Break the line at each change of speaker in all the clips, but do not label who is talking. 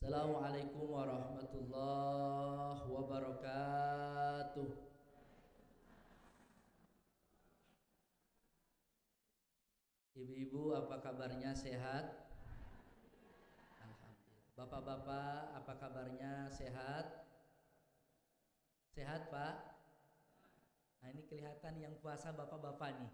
Assalamualaikum warahmatullahi wabarakatuh. Ibu-ibu apa kabarnya sehat? Alhamdulillah. Bapak-bapak apa kabarnya sehat? Sehat Pak? Nah ini kelihatan yang puasa bapak-bapak nih.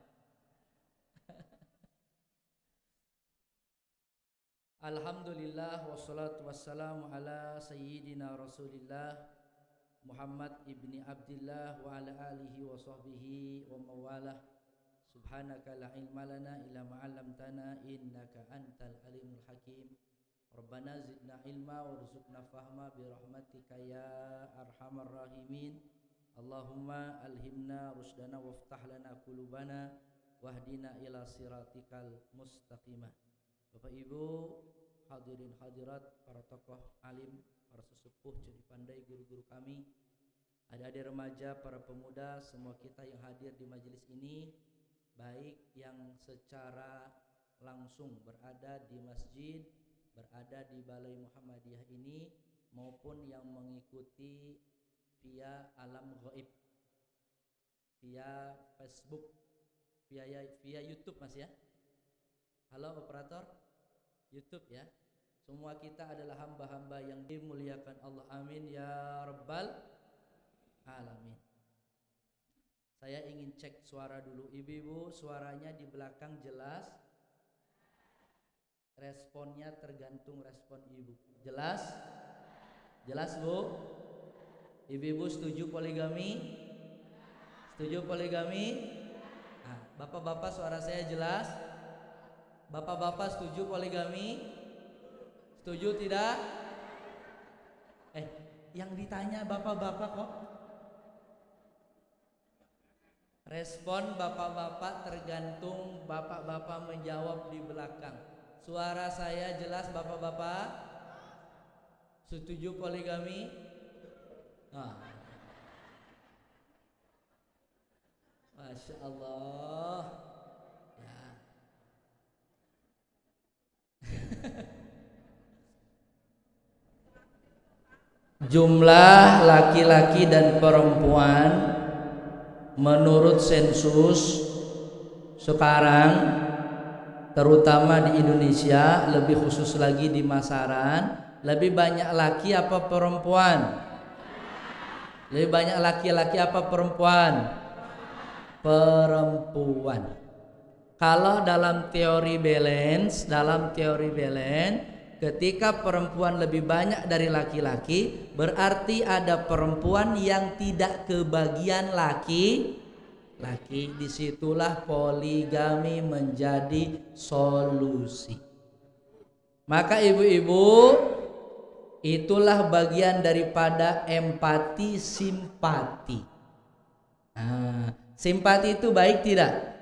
Alhamdulillah wassalatu wassalamu ala sayyidina rasulillah Muhammad ibni Abdullah wa ala alihi wa sahbihi wa mawalah Subhanaka la ilma lana illa ma'alamtana innaka antal alimul hakim Rabbana zidna ilma warzuqna fahma birahmatika ya arhamar rahimin Allahumma alhimna rusdana waftah lana kulubana wahdina ila siratikal mustaqimah Bapak Ibu, hadirin hadirat, para tokoh alim, para sesepuh, jadi pandai guru-guru kami, ada adik remaja, para pemuda, semua kita yang hadir di majelis ini, baik yang secara langsung berada di masjid, berada di Balai Muhammadiyah ini, maupun yang mengikuti via alam goib, via Facebook, via via YouTube mas ya. Halo operator YouTube ya. Semua kita adalah hamba-hamba yang dimuliakan Allah. Amin ya rabbal alamin. Saya ingin cek suara dulu ibu-ibu, suaranya di belakang jelas. Responnya tergantung respon ibu. Jelas? Jelas, Bu? Ibu-ibu setuju poligami? Setuju poligami? Ah, bapak-bapak suara saya jelas? Bapak-bapak setuju poligami? Setuju tidak? Eh, yang ditanya bapak-bapak kok? Respon bapak-bapak tergantung bapak-bapak menjawab di belakang. Suara saya jelas bapak-bapak? Setuju poligami? Nah. Masya Allah jumlah laki-laki dan perempuan menurut sensus sekarang terutama di Indonesia lebih khusus lagi di Masaran lebih banyak laki apa perempuan lebih banyak laki-laki apa perempuan perempuan kalau dalam teori balance dalam teori balance Ketika perempuan lebih banyak dari laki-laki, berarti ada perempuan yang tidak kebagian laki. Laki disitulah poligami menjadi solusi. Maka ibu-ibu, itulah bagian daripada empati simpati. Nah, simpati itu baik tidak?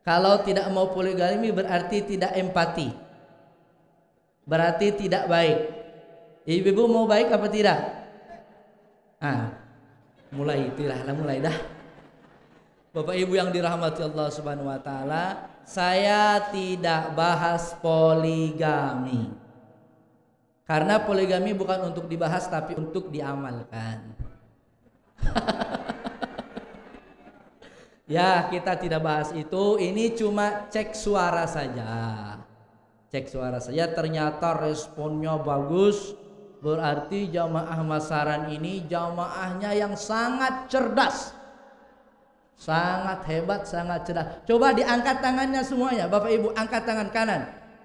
Kalau tidak mau poligami berarti tidak empati berarti tidak baik. Ibu-ibu mau baik apa tidak? Ah, mulai itulah, lah mulai dah. Bapak Ibu yang dirahmati Allah Subhanahu wa taala, saya tidak bahas poligami. Karena poligami bukan untuk dibahas tapi untuk diamalkan. ya, kita tidak bahas itu. Ini cuma cek suara saja cek suara saya ternyata responnya bagus berarti jamaah masaran ini jamaahnya yang sangat cerdas sangat hebat sangat cerdas coba diangkat tangannya semuanya bapak ibu angkat tangan kanan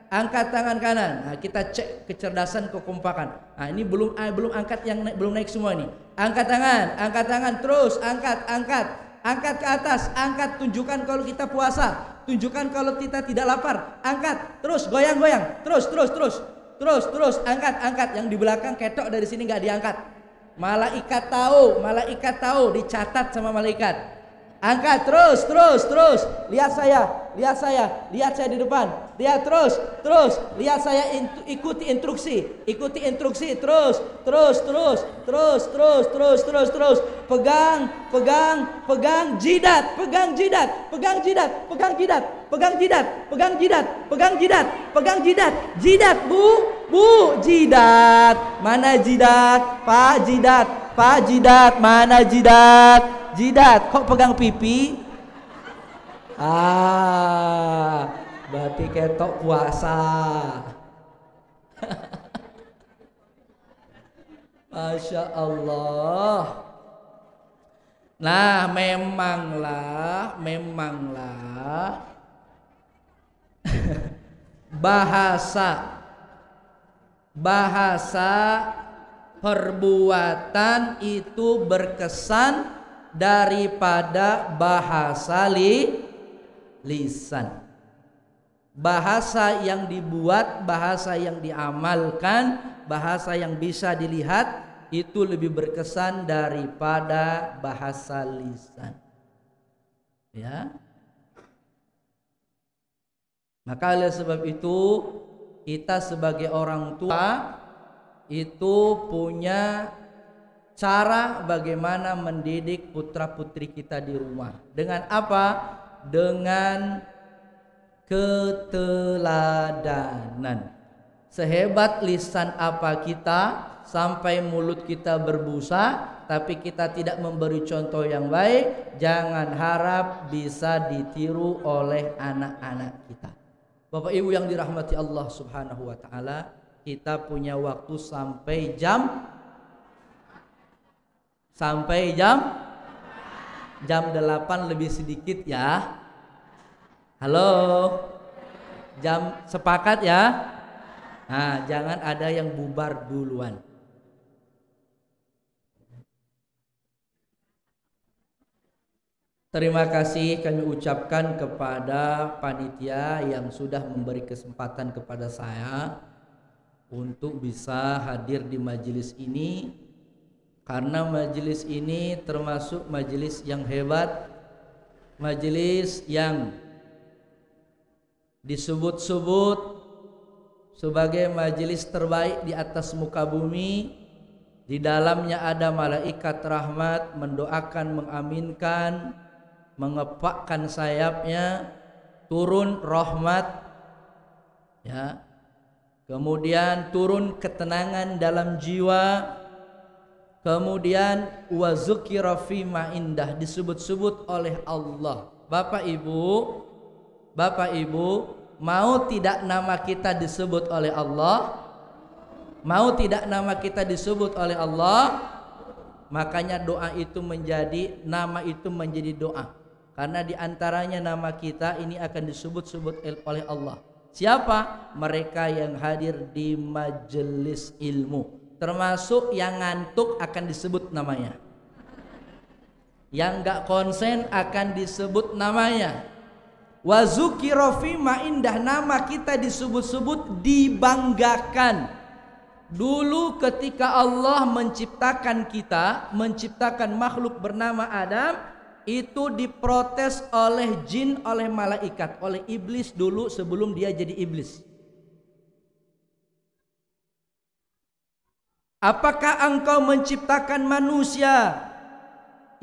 angkat tangan kanan nah, kita cek kecerdasan kekompakan nah, ini belum ah, belum angkat yang naik, belum naik semua ini angkat tangan angkat tangan terus angkat angkat angkat ke atas angkat tunjukkan kalau kita puasa Tunjukkan kalau kita tidak lapar. Angkat, terus goyang-goyang, terus terus terus. Terus terus angkat angkat yang di belakang ketok dari sini nggak diangkat. malah Ikat tahu, malah Ikat tahu dicatat sama malaikat. Angkat terus, terus, terus. Lihat saya, lihat saya, lihat saya di depan. Lihat terus, terus. Lihat saya intu, ikuti instruksi, ikuti instruksi terus, terus, terus, terus, terus, terus, terus, terus. Pegang, pegang, pegang jidat, pegang jidat, pegang jidat, pegang jidat, pegang jidat, pegang jidat, pegang jidat, pegang jidat, jidat bu, Bu Jidat, mana Jidat? Pak Jidat, Pak Jidat, mana Jidat? Jidat, kok pegang pipi? Ah, berarti ketok puasa. Masya Allah. Nah, memanglah, memanglah bahasa bahasa perbuatan itu berkesan daripada bahasa li, lisan. Bahasa yang dibuat, bahasa yang diamalkan, bahasa yang bisa dilihat itu lebih berkesan daripada bahasa lisan. Ya. Maka oleh sebab itu kita sebagai orang tua itu punya cara bagaimana mendidik putra-putri kita di rumah. Dengan apa? Dengan keteladanan. Sehebat lisan apa kita sampai mulut kita berbusa, tapi kita tidak memberi contoh yang baik, jangan harap bisa ditiru oleh anak-anak kita. Bapak Ibu yang dirahmati Allah Subhanahu wa taala, kita punya waktu sampai jam sampai jam jam 8 lebih sedikit ya. Halo. Jam sepakat ya? Nah, jangan ada yang bubar duluan. Terima kasih kami ucapkan kepada panitia yang sudah memberi kesempatan kepada saya untuk bisa hadir di majelis ini karena majelis ini termasuk majelis yang hebat, majelis yang disebut-sebut sebagai majelis terbaik di atas muka bumi. Di dalamnya ada malaikat rahmat mendoakan, mengaminkan, mengepakkan sayapnya turun rahmat ya kemudian turun ketenangan dalam jiwa kemudian wa zukira indah disebut-sebut oleh Allah Bapak Ibu Bapak Ibu mau tidak nama kita disebut oleh Allah mau tidak nama kita disebut oleh Allah makanya doa itu menjadi nama itu menjadi doa karena di antaranya nama kita ini akan disebut-sebut oleh Allah. Siapa? Mereka yang hadir di majelis ilmu. Termasuk yang ngantuk akan disebut namanya. Yang nggak konsen akan disebut namanya. ma indah nama kita disebut-sebut dibanggakan. Dulu ketika Allah menciptakan kita, menciptakan makhluk bernama Adam, itu diprotes oleh jin, oleh malaikat, oleh iblis dulu sebelum dia jadi iblis. Apakah engkau menciptakan manusia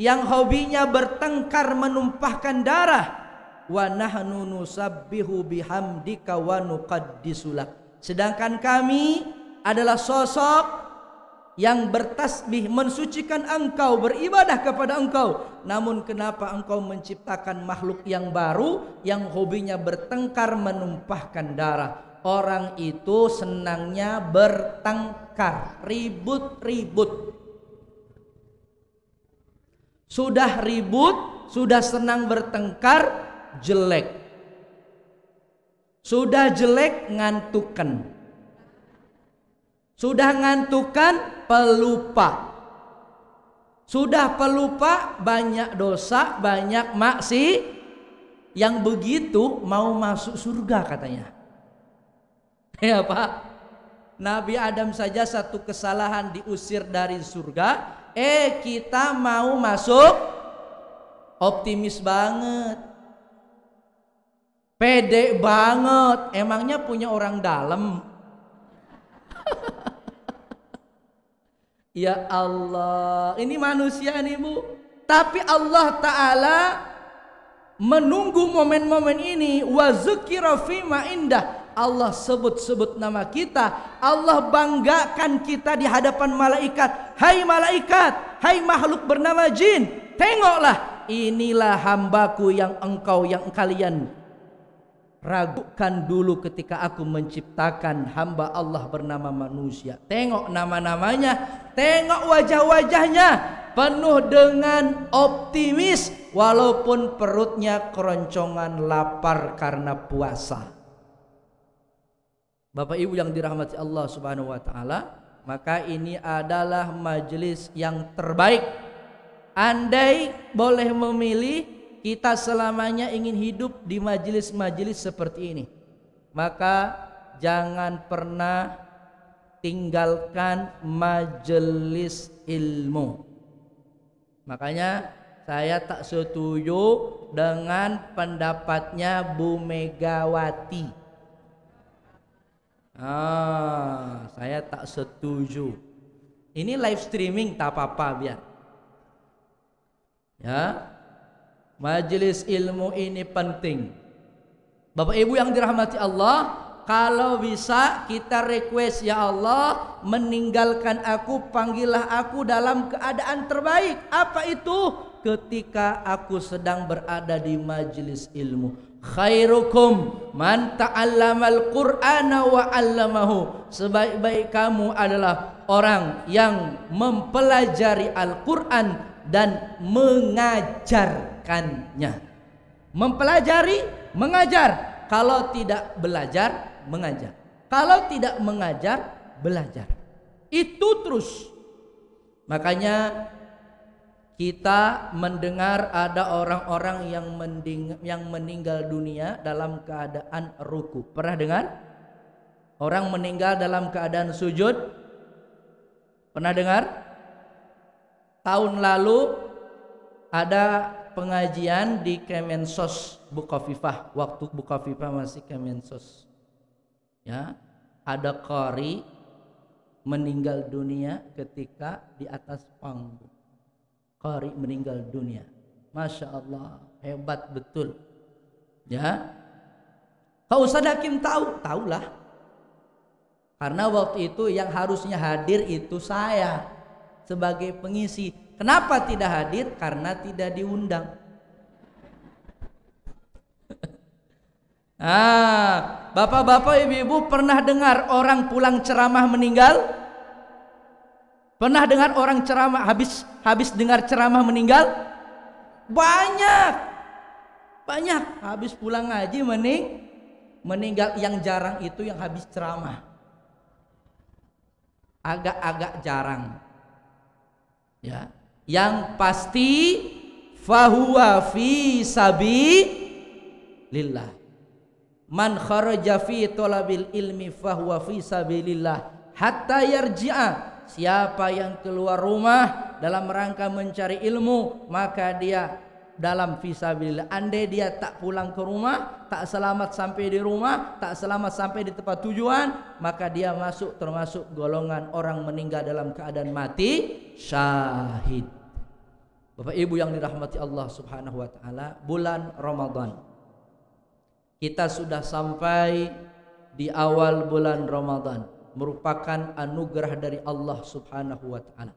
yang hobinya bertengkar menumpahkan darah? Wa nahnu nusabbihu bihamdika wa nuqaddisulak. Sedangkan kami adalah sosok yang bertasbih mensucikan engkau beribadah kepada engkau namun kenapa engkau menciptakan makhluk yang baru yang hobinya bertengkar menumpahkan darah orang itu senangnya bertengkar ribut-ribut sudah ribut sudah senang bertengkar jelek sudah jelek ngantukan sudah ngantukan pelupa. Sudah pelupa banyak dosa, banyak maksi yang begitu mau masuk surga katanya. Ya Pak. Nabi Adam saja satu kesalahan diusir dari surga, eh kita mau masuk optimis banget. Pede banget, emangnya punya orang dalam ya Allah, ini manusia nih Bu. Tapi Allah taala menunggu momen-momen ini wa indah. Allah sebut-sebut nama kita, Allah banggakan kita di hadapan malaikat. Hai malaikat, hai makhluk bernama jin, tengoklah inilah hambaku yang engkau yang kalian ragukan dulu ketika aku menciptakan hamba Allah bernama manusia. Tengok nama-namanya, tengok wajah-wajahnya, penuh dengan optimis walaupun perutnya keroncongan lapar karena puasa. Bapak Ibu yang dirahmati Allah Subhanahu wa taala, maka ini adalah majelis yang terbaik. Andai boleh memilih kita selamanya ingin hidup di majelis-majelis seperti ini maka jangan pernah tinggalkan majelis ilmu makanya saya tak setuju dengan pendapatnya Bu Megawati ah, saya tak setuju ini live streaming tak apa-apa biar ya Majelis ilmu ini penting. Bapak Ibu yang dirahmati Allah, kalau bisa kita request ya Allah, meninggalkan aku, panggillah aku dalam keadaan terbaik. Apa itu? Ketika aku sedang berada di majelis ilmu khairukum man ta'allamal qur'ana wa 'allamahu sebaik-baik kamu adalah orang yang mempelajari Al-Qur'an dan mengajar mengajarkannya. Mempelajari, mengajar. Kalau tidak belajar, mengajar. Kalau tidak mengajar, belajar. Itu terus. Makanya kita mendengar ada orang-orang yang mending, yang meninggal dunia dalam keadaan ruku. Pernah dengar? Orang meninggal dalam keadaan sujud? Pernah dengar? Tahun lalu ada pengajian di Kemensos Bukovifah waktu Bukovifah masih Kemensos ya ada Kori meninggal dunia ketika di atas panggung Kori meninggal dunia Masya Allah hebat betul ya kau sadakim tahu tahulah karena waktu itu yang harusnya hadir itu saya sebagai pengisi Kenapa tidak hadir? Karena tidak diundang. ah, bapak-bapak, ibu-ibu pernah dengar orang pulang ceramah meninggal? Pernah dengar orang ceramah habis habis dengar ceramah meninggal? Banyak. Banyak habis pulang ngaji mening meninggal yang jarang itu yang habis ceramah. Agak-agak jarang. Ya, yang pasti fahuwa fi sabi lillah man kharaja fi talabil ilmi fahuwa fi sabilillah hatta yarji'a siapa yang keluar rumah dalam rangka mencari ilmu maka dia dalam visabil andai dia tak pulang ke rumah tak selamat sampai di rumah tak selamat sampai di tempat tujuan maka dia masuk termasuk golongan orang meninggal dalam keadaan mati syahid Bapak Ibu yang dirahmati Allah Subhanahu wa taala, bulan Ramadan. Kita sudah sampai di awal bulan Ramadan, merupakan anugerah dari Allah Subhanahu wa taala.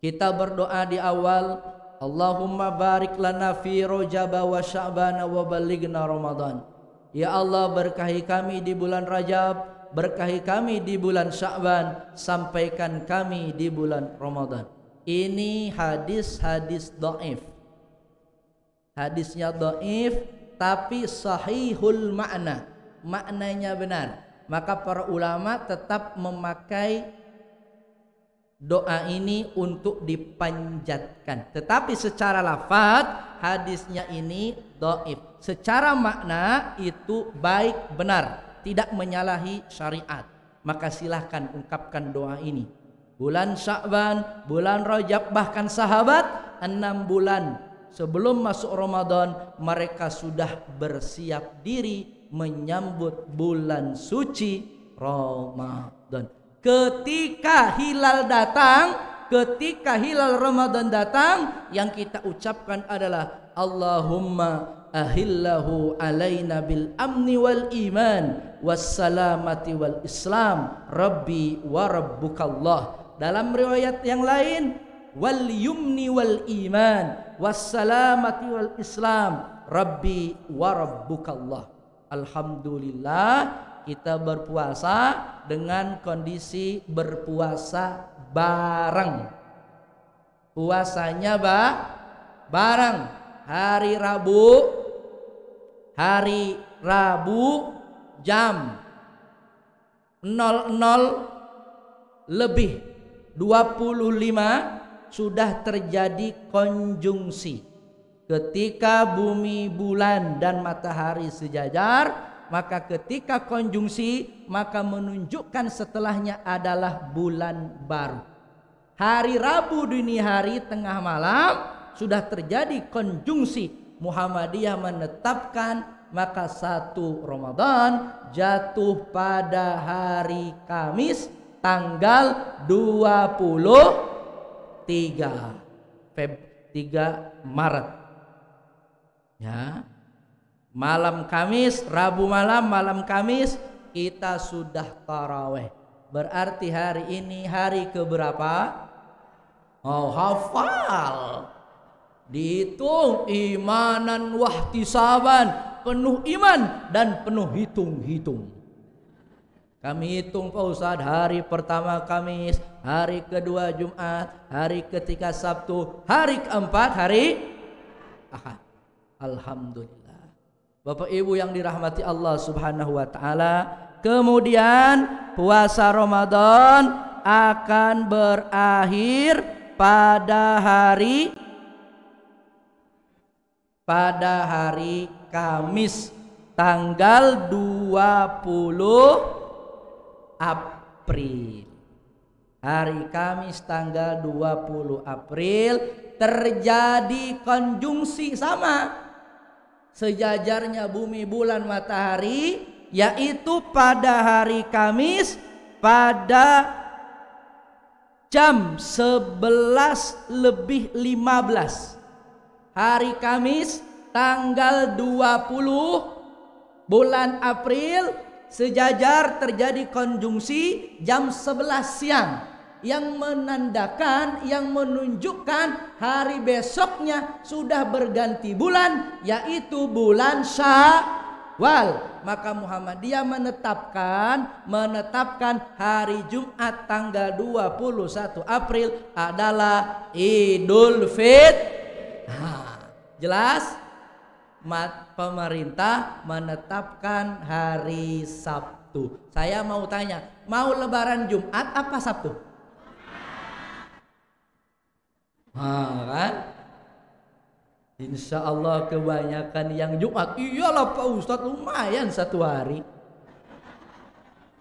Kita berdoa di awal, Allahumma barik lana fi Rajab wa Sya'ban wa balighna Ramadan. Ya Allah berkahi kami di bulan Rajab, berkahi kami di bulan Sya'ban, sampaikan kami di bulan Ramadan ini hadis-hadis do'if hadisnya do'if tapi sahihul makna maknanya benar maka para ulama tetap memakai doa ini untuk dipanjatkan tetapi secara lafad hadisnya ini do'if secara makna itu baik benar tidak menyalahi syariat maka silahkan ungkapkan doa ini bulan Sya'ban, bulan Rajab bahkan sahabat enam bulan sebelum masuk Ramadan mereka sudah bersiap diri menyambut bulan suci Ramadan. Ketika hilal datang, ketika hilal Ramadan datang, yang kita ucapkan adalah Allahumma ahillahu alaina bil amni wal iman was salamati wal islam rabbi wa rabbukallah dalam riwayat yang lain, wal yumni wal iman wassalamati wal islam rabbi wa rabbukallah alhamdulillah kita berpuasa dengan kondisi berpuasa bareng puasanya ba bareng hari Rabu hari Rabu jam 00 lebih 25 sudah terjadi konjungsi. Ketika bumi, bulan dan matahari sejajar, maka ketika konjungsi maka menunjukkan setelahnya adalah bulan baru. Hari Rabu dini hari tengah malam sudah terjadi konjungsi Muhammadiyah menetapkan maka satu Ramadan jatuh pada hari Kamis tanggal 23 Feb 3 Maret. Ya. Malam Kamis, Rabu malam, malam Kamis kita sudah taraweh. Berarti hari ini hari keberapa? Oh, hafal. Dihitung imanan wahtisaban, penuh iman dan penuh hitung-hitung. Kami hitung Pak Ustadz hari pertama Kamis, hari kedua Jumat, hari ketiga Sabtu, hari keempat hari Ahad. Alhamdulillah. Bapak Ibu yang dirahmati Allah Subhanahu wa taala, kemudian puasa Ramadan akan berakhir pada hari pada hari Kamis tanggal 20 April. Hari Kamis tanggal 20 April terjadi konjungsi sama sejajarnya bumi bulan matahari yaitu pada hari Kamis pada jam 11 lebih 15 hari Kamis tanggal 20 bulan April sejajar terjadi konjungsi jam 11 siang yang menandakan yang menunjukkan hari besoknya sudah berganti bulan yaitu bulan Syawal maka Muhammadiyah menetapkan menetapkan hari Jumat tanggal 21 April adalah Idul Fit nah, jelas mat pemerintah menetapkan hari Sabtu. Saya mau tanya, mau lebaran Jumat apa Sabtu? Nah, kan? Insya Allah kebanyakan yang Jumat. Iyalah Pak Ustadz lumayan satu hari.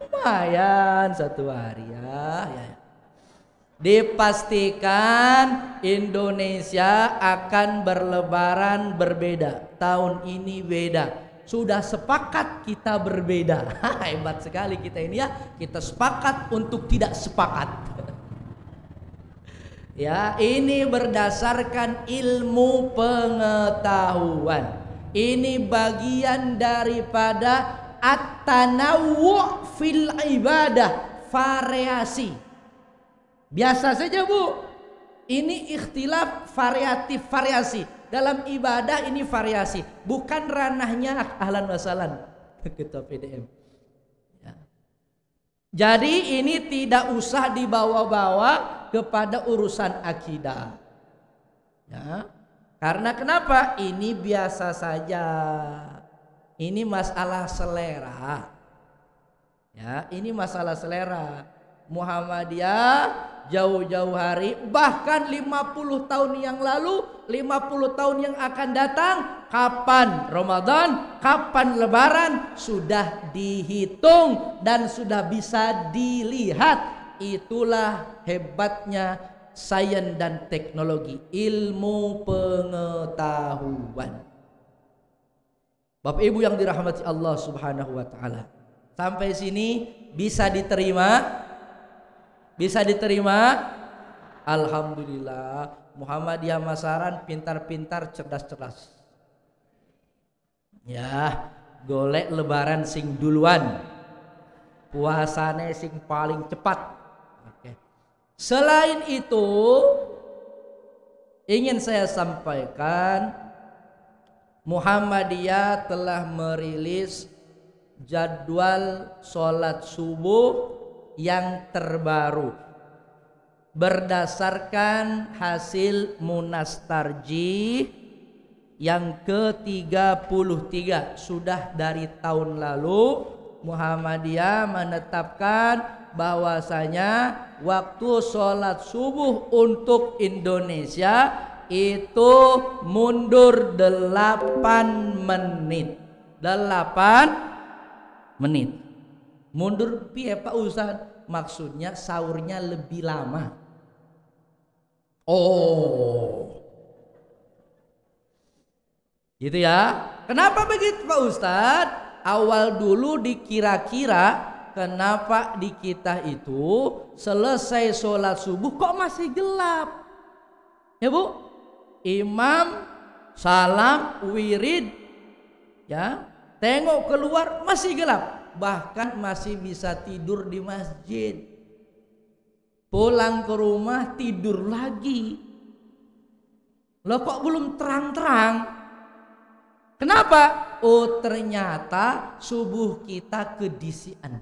Lumayan satu hari ya. ya. ya. Dipastikan Indonesia akan berlebaran berbeda. Tahun ini beda. Sudah sepakat kita berbeda. Hebat sekali kita ini ya. Kita sepakat untuk tidak sepakat. ya, ini berdasarkan ilmu pengetahuan. Ini bagian daripada at-tanawwu fil ibadah, variasi Biasa saja bu. Ini ikhtilaf variatif variasi. Dalam ibadah ini variasi. Bukan ranahnya ahlan wasalan. Ketua PDM. Ya. Jadi ini tidak usah dibawa-bawa kepada urusan akidah. Ya. Karena kenapa? Ini biasa saja. Ini masalah selera. Ya, ini masalah selera. Muhammadiyah jauh-jauh hari bahkan 50 tahun yang lalu 50 tahun yang akan datang kapan Ramadan kapan lebaran sudah dihitung dan sudah bisa dilihat itulah hebatnya sains dan teknologi ilmu pengetahuan Bapak Ibu yang dirahmati Allah Subhanahu wa taala sampai sini bisa diterima bisa diterima? Alhamdulillah. Muhammadiyah Masaran pintar-pintar cerdas-cerdas. Ya, golek lebaran sing duluan. Puasane sing paling cepat. Oke. Selain itu, ingin saya sampaikan Muhammadiyah telah merilis jadwal sholat subuh yang terbaru berdasarkan hasil Munas Tarjih yang ke-33 sudah dari tahun lalu Muhammadiyah menetapkan bahwasanya waktu sholat subuh untuk Indonesia itu mundur 8 menit 8 menit mundur piye Pak Ustaz maksudnya sahurnya lebih lama. Oh. Gitu ya. Kenapa begitu Pak Ustadz? Awal dulu dikira-kira kenapa di kita itu selesai sholat subuh kok masih gelap? Ya Bu, imam salam wirid ya tengok keluar masih gelap bahkan masih bisa tidur di masjid pulang ke rumah tidur lagi loh kok belum terang-terang kenapa oh ternyata subuh kita kedisian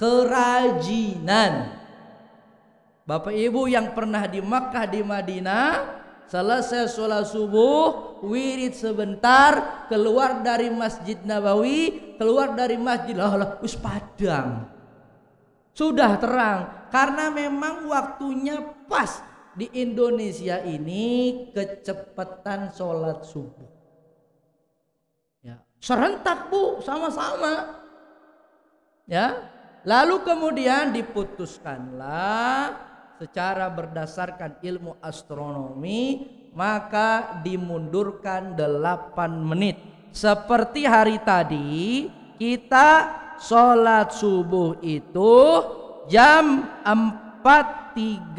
kerajinan Bapak Ibu yang pernah di Makkah di Madinah selesai sholat subuh wirid sebentar keluar dari masjid Nabawi keluar dari masjid lah lah us padang sudah terang karena memang waktunya pas di Indonesia ini kecepatan sholat subuh ya serentak bu sama-sama ya lalu kemudian diputuskanlah secara berdasarkan ilmu astronomi maka dimundurkan 8 menit. Seperti hari tadi kita sholat subuh itu jam 4.32.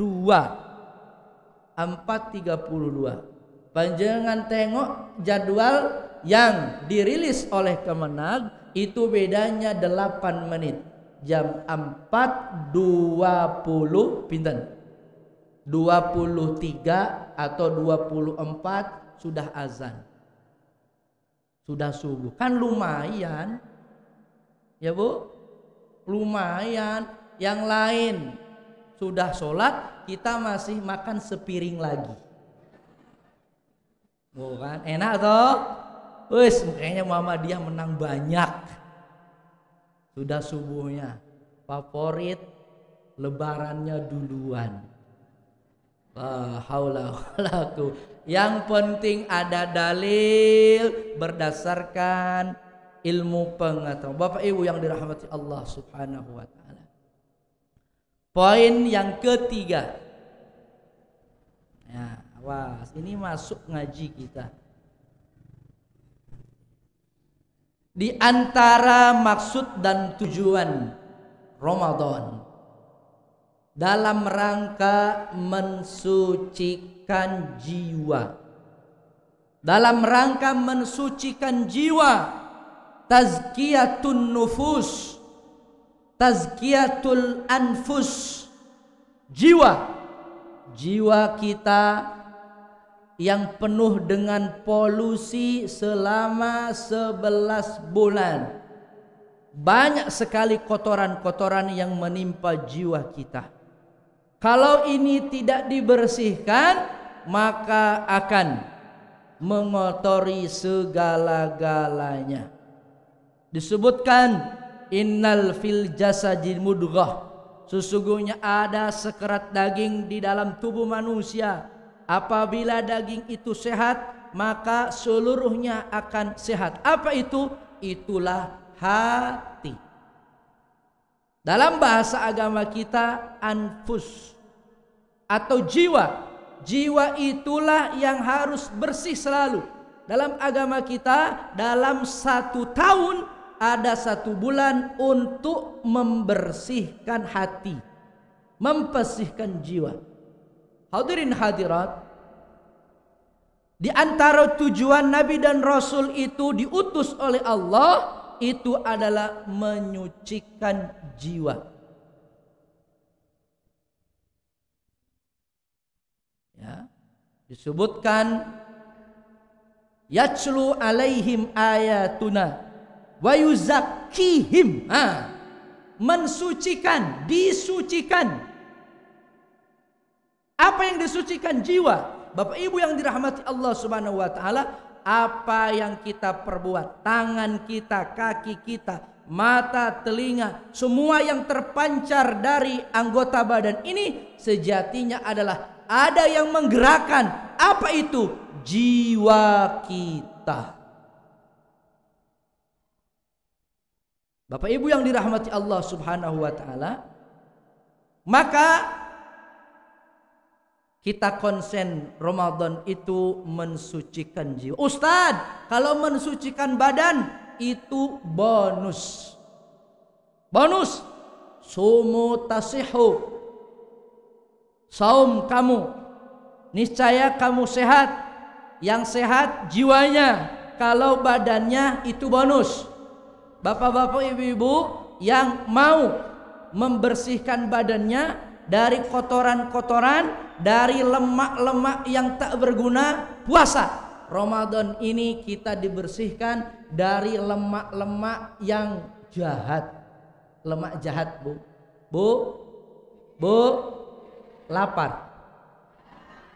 4.32. panjangan tengok jadwal yang dirilis oleh Kemenag itu bedanya 8 menit jam 4.20 pinten 23 atau 24 sudah azan sudah subuh kan lumayan ya bu lumayan yang lain sudah sholat kita masih makan sepiring lagi bukan enak toh wes kayaknya dia menang banyak sudah subuhnya favorit lebarannya duluan haula yang penting ada dalil berdasarkan ilmu pengetahuan Bapak Ibu yang dirahmati Allah Subhanahu wa taala poin yang ketiga ya awas ini masuk ngaji kita di antara maksud dan tujuan Ramadan dalam rangka mensucikan jiwa dalam rangka mensucikan jiwa tazkiyatun nufus tazkiyatul anfus jiwa jiwa kita yang penuh dengan polusi selama sebelas bulan. Banyak sekali kotoran-kotoran yang menimpa jiwa kita. Kalau ini tidak dibersihkan, maka akan mengotori segala-galanya. Disebutkan innal fil jasadil mudghah. Sesungguhnya ada sekerat daging di dalam tubuh manusia Apabila daging itu sehat, maka seluruhnya akan sehat. Apa itu? Itulah hati. Dalam bahasa agama kita anfus atau jiwa. Jiwa itulah yang harus bersih selalu. Dalam agama kita dalam satu tahun ada satu bulan untuk membersihkan hati. Membersihkan jiwa. Hadirin hadirat, di antara tujuan Nabi dan Rasul itu diutus oleh Allah itu adalah menyucikan jiwa. Ya, disebutkan yatlu alaihim ayatuna wa yuzakkihim. mensucikan, disucikan apa yang disucikan jiwa? Bapak Ibu yang dirahmati Allah Subhanahu wa taala, apa yang kita perbuat, tangan kita, kaki kita, mata, telinga, semua yang terpancar dari anggota badan ini sejatinya adalah ada yang menggerakkan apa itu jiwa kita. Bapak Ibu yang dirahmati Allah Subhanahu wa taala, maka kita konsen Ramadan itu mensucikan jiwa. Ustaz, kalau mensucikan badan itu bonus. Bonus. Sumu tasihu. Saum kamu. Niscaya kamu sehat. Yang sehat jiwanya. Kalau badannya itu bonus. Bapak-bapak, ibu-ibu yang mau membersihkan badannya dari kotoran-kotoran dari lemak-lemak yang tak berguna puasa Ramadan ini kita dibersihkan dari lemak-lemak yang jahat lemak jahat bu bu bu lapar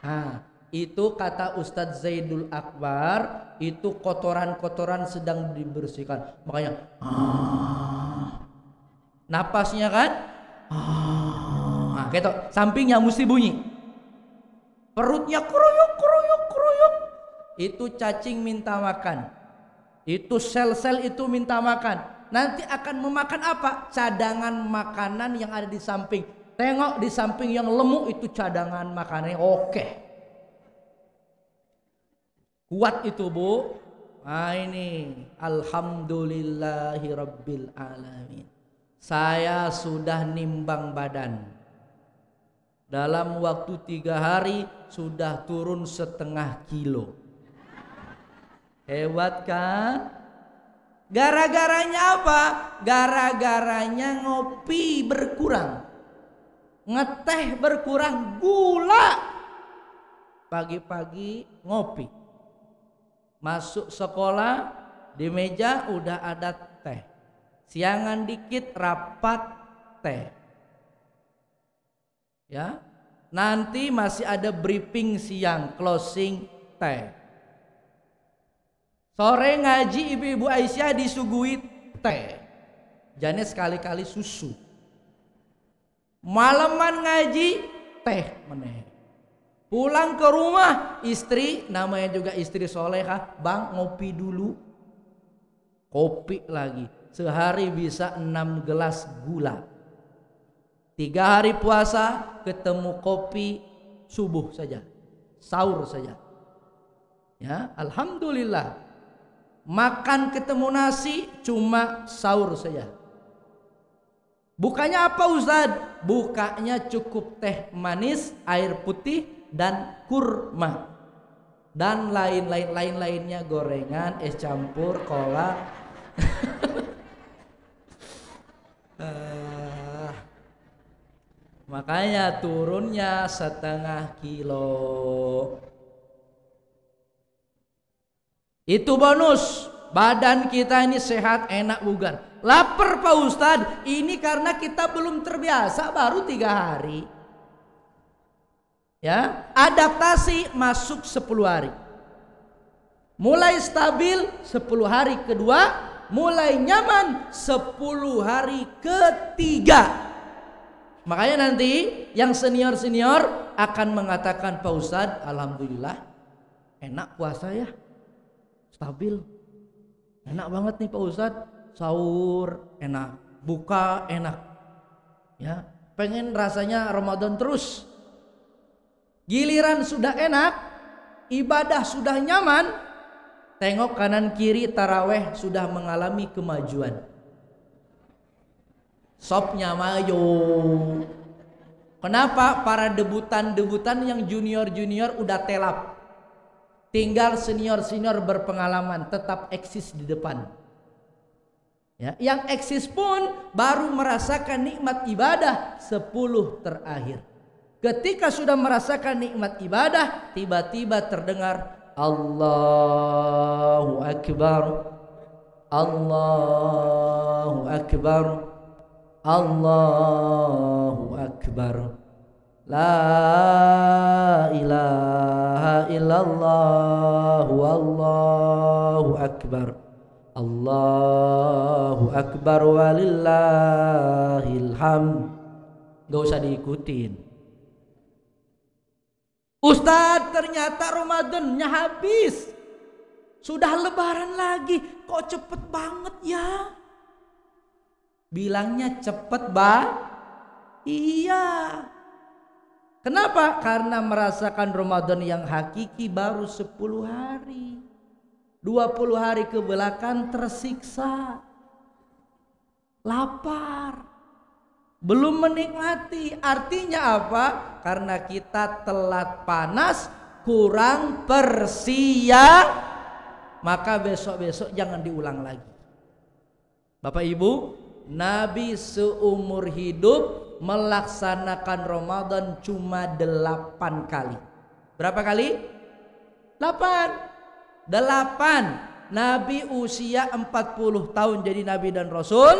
Nah, itu kata Ustadz Zaidul Akbar itu kotoran-kotoran sedang dibersihkan makanya nafasnya ah, napasnya kan ah, gitu sampingnya mesti bunyi Perutnya kroyok kroyok kroyok Itu cacing minta makan. Itu sel-sel itu minta makan. Nanti akan memakan apa? Cadangan makanan yang ada di samping. Tengok di samping yang lemuk itu cadangan makanannya oke. Kuat itu bu. Nah ini Alhamdulillahirabbil alamin. Saya sudah nimbang badan dalam waktu tiga hari sudah turun setengah kilo hebat kan gara-garanya apa gara-garanya ngopi berkurang ngeteh berkurang gula pagi-pagi ngopi masuk sekolah di meja udah ada teh siangan dikit rapat teh ya nanti masih ada briefing siang closing teh sore ngaji ibu-ibu Aisyah disuguhi teh jadi sekali-kali susu malaman ngaji teh meneh pulang ke rumah istri namanya juga istri solehah bang ngopi dulu kopi lagi sehari bisa enam gelas gula Tiga hari puasa ketemu kopi subuh saja, sahur saja. Ya, alhamdulillah. Makan ketemu nasi cuma sahur saja. Bukanya apa Ustaz? Bukanya cukup teh manis, air putih dan kurma. Dan lain-lain lain-lainnya lain, gorengan, es campur, kolak. Eh, Makanya turunnya setengah kilo. Itu bonus. Badan kita ini sehat, enak, bugar. Lapar Pak Ustadz, ini karena kita belum terbiasa baru tiga hari. Ya, adaptasi masuk 10 hari. Mulai stabil 10 hari kedua, mulai nyaman 10 hari ketiga. Makanya nanti yang senior-senior akan mengatakan Pak ustad Alhamdulillah enak puasa ya stabil enak banget nih Pak ustad sahur enak buka enak ya pengen rasanya Ramadan terus giliran sudah enak ibadah sudah nyaman tengok kanan kiri taraweh sudah mengalami kemajuan Sopnya maju. Kenapa para debutan-debutan yang junior-junior udah telap? Tinggal senior-senior berpengalaman tetap eksis di depan. Ya, yang eksis pun baru merasakan nikmat ibadah 10 terakhir. Ketika sudah merasakan nikmat ibadah, tiba-tiba terdengar Allahu Akbar. Allahu Akbar. Allahu Akbar La ilaha illallah Wallahu Akbar Allahu Akbar walillahil Gak usah diikutin Ustaz ternyata Ramadannya habis Sudah lebaran lagi Kok cepet banget ya Bilangnya cepet ba? Iya. Kenapa? Karena merasakan Ramadan yang hakiki baru 10 hari. 20 hari ke belakang tersiksa. Lapar. Belum menikmati. Artinya apa? Karena kita telat panas, kurang persiap maka besok-besok jangan diulang lagi. Bapak Ibu, Nabi seumur hidup melaksanakan Ramadan cuma delapan kali. Berapa kali? Delapan. Delapan. Nabi usia empat puluh tahun jadi Nabi dan Rasul.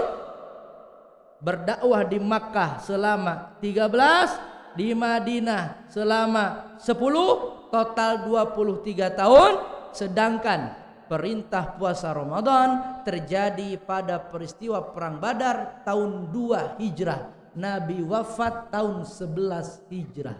Berdakwah di Makkah selama tiga belas, Di Madinah selama sepuluh, Total dua puluh tiga tahun. Sedangkan perintah puasa Ramadan terjadi pada peristiwa perang Badar tahun 2 Hijrah. Nabi wafat tahun 11 Hijrah.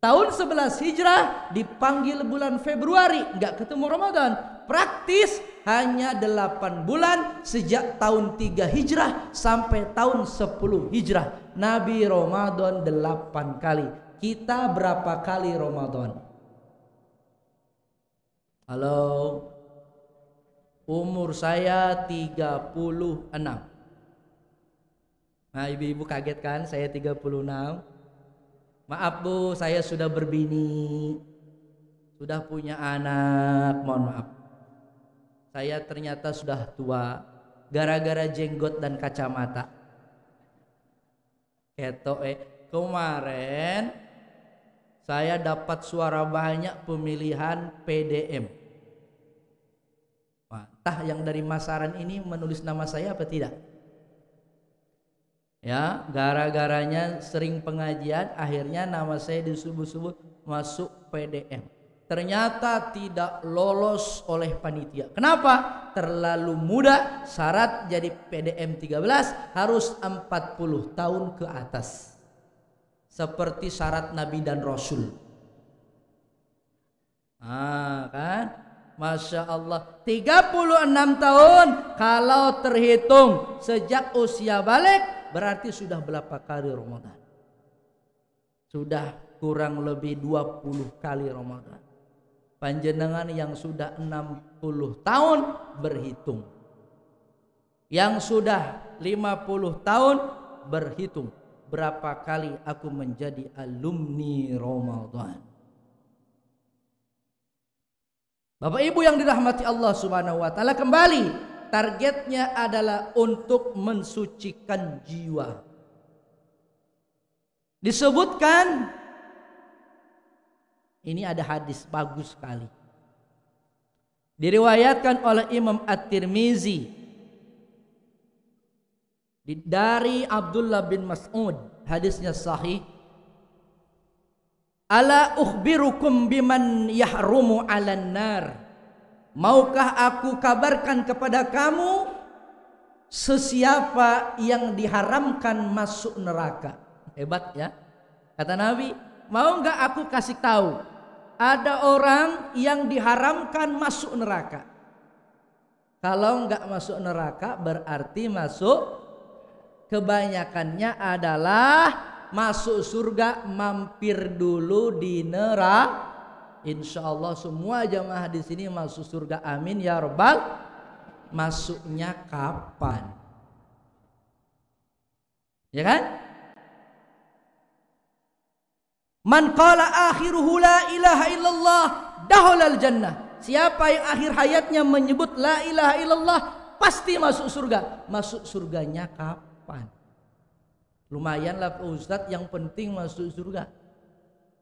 Tahun 11 Hijrah dipanggil bulan Februari, nggak ketemu Ramadan. Praktis hanya 8 bulan sejak tahun 3 Hijrah sampai tahun 10 Hijrah. Nabi Ramadan 8 kali. Kita berapa kali Ramadan? Halo. Umur saya 36. Nah, ibu-ibu kaget kan saya 36. Maaf Bu, saya sudah berbini. Sudah punya anak, mohon maaf. Saya ternyata sudah tua gara-gara jenggot dan kacamata. Keto eh kemarin saya dapat suara banyak pemilihan PDM Wah, Tah yang dari Masaran ini menulis nama saya apa tidak? Ya, gara-garanya sering pengajian, akhirnya nama saya di subuh masuk PDM. Ternyata tidak lolos oleh panitia. Kenapa? Terlalu muda, syarat jadi PDM 13 harus 40 tahun ke atas. Seperti syarat Nabi dan Rasul. Ah, kan? Masya Allah 36 tahun kalau terhitung sejak usia balik berarti sudah berapa kali Ramadan sudah kurang lebih 20 kali Ramadan panjenengan yang sudah 60 tahun berhitung yang sudah 50 tahun berhitung berapa kali aku menjadi alumni Ramadan Bapak Ibu yang dirahmati Allah Subhanahu wa taala kembali targetnya adalah untuk mensucikan jiwa. Disebutkan ini ada hadis bagus sekali. Diriwayatkan oleh Imam At-Tirmizi dari Abdullah bin Mas'ud, hadisnya sahih. Ala ukhbirukum biman yahrumu ala nar. Maukah aku kabarkan kepada kamu sesiapa yang diharamkan masuk neraka? Hebat ya. Kata Nabi, mau nggak aku kasih tahu? Ada orang yang diharamkan masuk neraka. Kalau nggak masuk neraka berarti masuk kebanyakannya adalah masuk surga mampir dulu di neraka. Insya Allah semua jamaah di sini masuk surga. Amin ya robbal. Masuknya kapan? Ya kan? Man qala akhiruhu la ilaha illallah dahulal jannah. Siapa yang akhir hayatnya menyebut la ilaha illallah pasti masuk surga. Masuk surganya kapan? Lumayanlah Ustadz, yang penting masuk surga.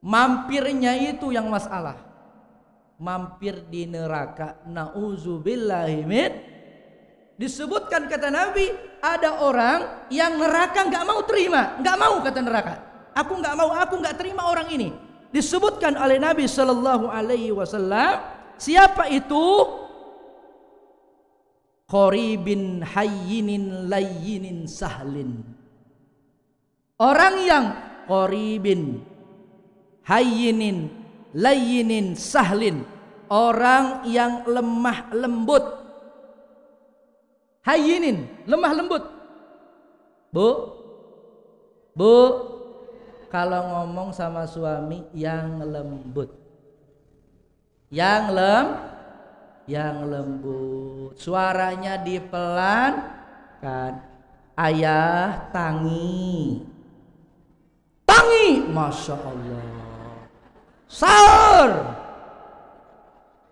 Mampirnya itu yang masalah. Mampir di neraka. Nauzubillahimin. Disebutkan kata Nabi, ada orang yang neraka nggak mau terima, nggak mau kata neraka. Aku nggak mau, aku nggak terima orang ini. Disebutkan oleh Nabi Shallallahu Alaihi Wasallam, siapa itu? bin hayyinin layyinin sahlin orang yang koribin hayinin layinin sahlin orang yang lemah lembut hayinin lemah lembut bu bu kalau ngomong sama suami yang lembut yang lem yang lembut suaranya dipelankan ayah tangi tangi Masya Allah sahur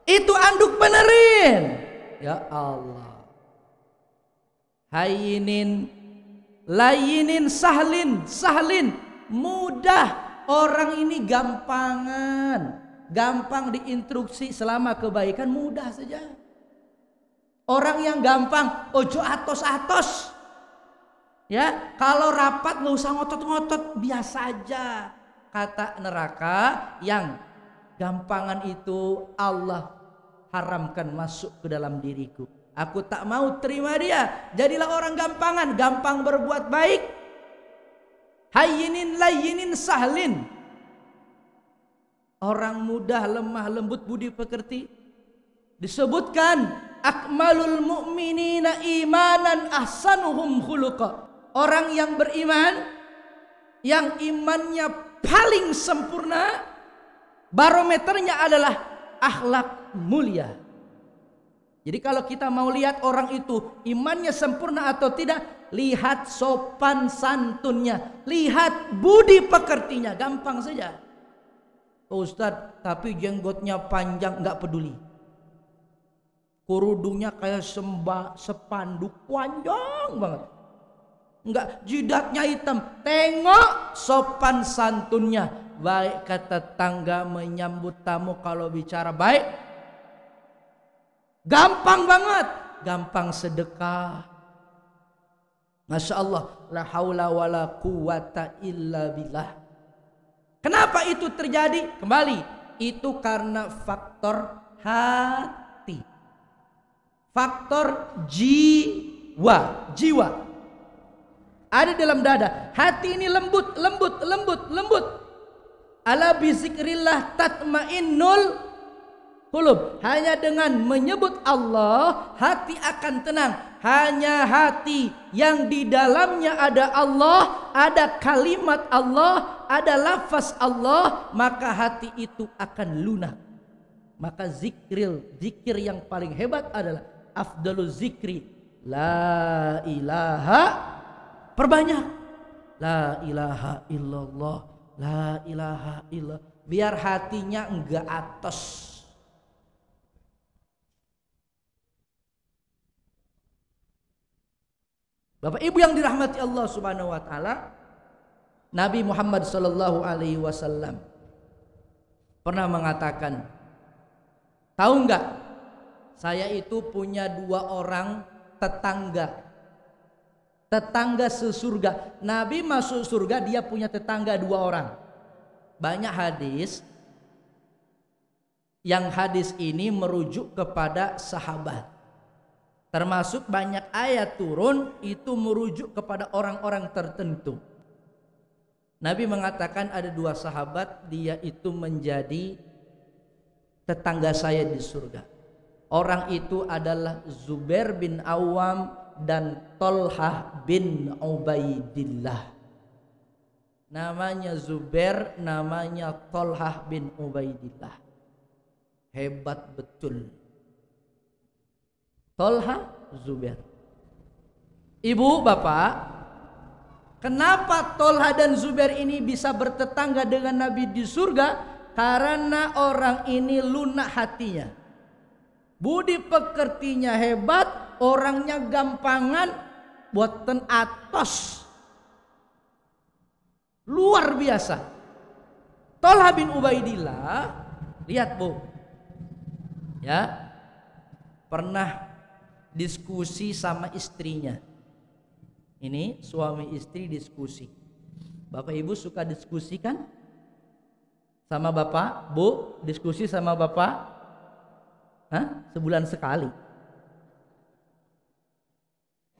itu anduk benerin ya Allah hayinin lainin, sahlin sahlin mudah orang ini gampangan gampang diinstruksi selama kebaikan mudah saja orang yang gampang ojo atos atos Ya, kalau rapat nggak usah ngotot-ngotot, biasa aja. Kata neraka yang gampangan itu Allah haramkan masuk ke dalam diriku. Aku tak mau terima dia. Jadilah orang gampangan, gampang berbuat baik. Hayinin layinin sahlin. Orang mudah lemah lembut budi pekerti. Disebutkan akmalul mu'minina imanan ahsanuhum khuluqa orang yang beriman yang imannya paling sempurna barometernya adalah akhlak mulia. Jadi kalau kita mau lihat orang itu imannya sempurna atau tidak, lihat sopan santunnya, lihat budi pekertinya, gampang saja. Oh Ustadz, tapi jenggotnya panjang nggak peduli. kurudungnya kayak sembah sepanduk panjang banget Enggak, jidatnya hitam. Tengok sopan santunnya. Baik kata tangga menyambut tamu kalau bicara baik. Gampang banget. Gampang sedekah. Masya Allah. La hawla wa la quwata illa billah. Kenapa itu terjadi? Kembali. Itu karena faktor hati. Faktor jiwa. Jiwa ada dalam dada. Hati ini lembut, lembut, lembut, lembut. Ala bizikrillah tatmainnul qulub. Hanya dengan menyebut Allah, hati akan tenang. Hanya hati yang di dalamnya ada Allah, ada kalimat Allah, ada lafaz Allah, maka hati itu akan lunak. Maka zikril, zikir yang paling hebat adalah afdalu zikri la ilaha Perbanyak. La ilaha illallah. La ilaha illallah. Biar hatinya enggak atas. Bapak Ibu yang dirahmati Allah Subhanahu wa taala, Nabi Muhammad sallallahu alaihi wasallam pernah mengatakan, "Tahu enggak? Saya itu punya dua orang tetangga tetangga sesurga. Nabi masuk surga dia punya tetangga dua orang. Banyak hadis yang hadis ini merujuk kepada sahabat. Termasuk banyak ayat turun itu merujuk kepada orang-orang tertentu. Nabi mengatakan ada dua sahabat dia itu menjadi tetangga saya di surga. Orang itu adalah Zubair bin Awam dan Tolhah bin Ubaidillah namanya Zubair namanya Tolhah bin Ubaidillah hebat betul Tolhah Zubair ibu bapak Kenapa Tolhah dan Zubair ini bisa bertetangga dengan Nabi di surga? Karena orang ini lunak hatinya. Budi pekertinya hebat, orangnya gampangan buatan atas luar biasa Tolha bin Ubaidillah lihat bu ya pernah diskusi sama istrinya ini suami istri diskusi Bapak Ibu suka diskusi kan sama Bapak Bu diskusi sama Bapak Hah? sebulan sekali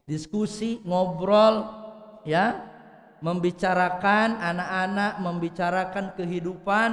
diskusi, ngobrol, ya, membicarakan anak-anak, membicarakan kehidupan,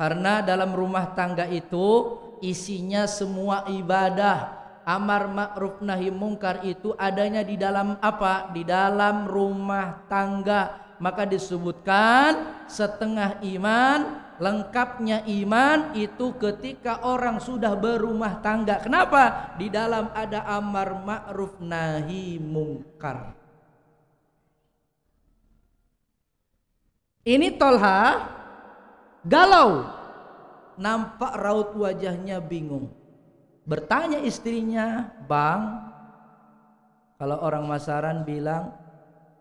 karena dalam rumah tangga itu isinya semua ibadah, amar ma'ruf nahi mungkar itu adanya di dalam apa? Di dalam rumah tangga. Maka disebutkan setengah iman, lengkapnya iman itu ketika orang sudah berumah tangga. Kenapa? Di dalam ada amar ma'ruf nahi mungkar. Ini Tolha galau. Nampak raut wajahnya bingung. Bertanya istrinya, "Bang, kalau orang Masaran bilang,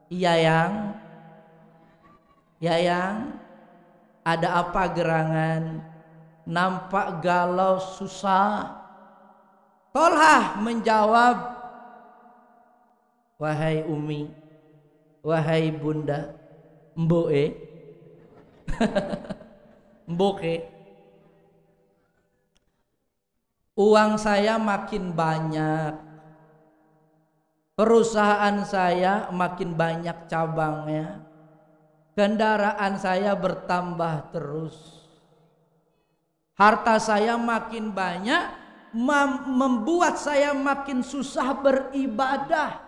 "Iya, yang. Iya, yang." ada apa gerangan nampak galau susah Tolhah menjawab wahai umi wahai bunda mboe mboke uang saya makin banyak perusahaan saya makin banyak cabangnya Kendaraan saya bertambah terus. Harta saya makin banyak membuat saya makin susah beribadah.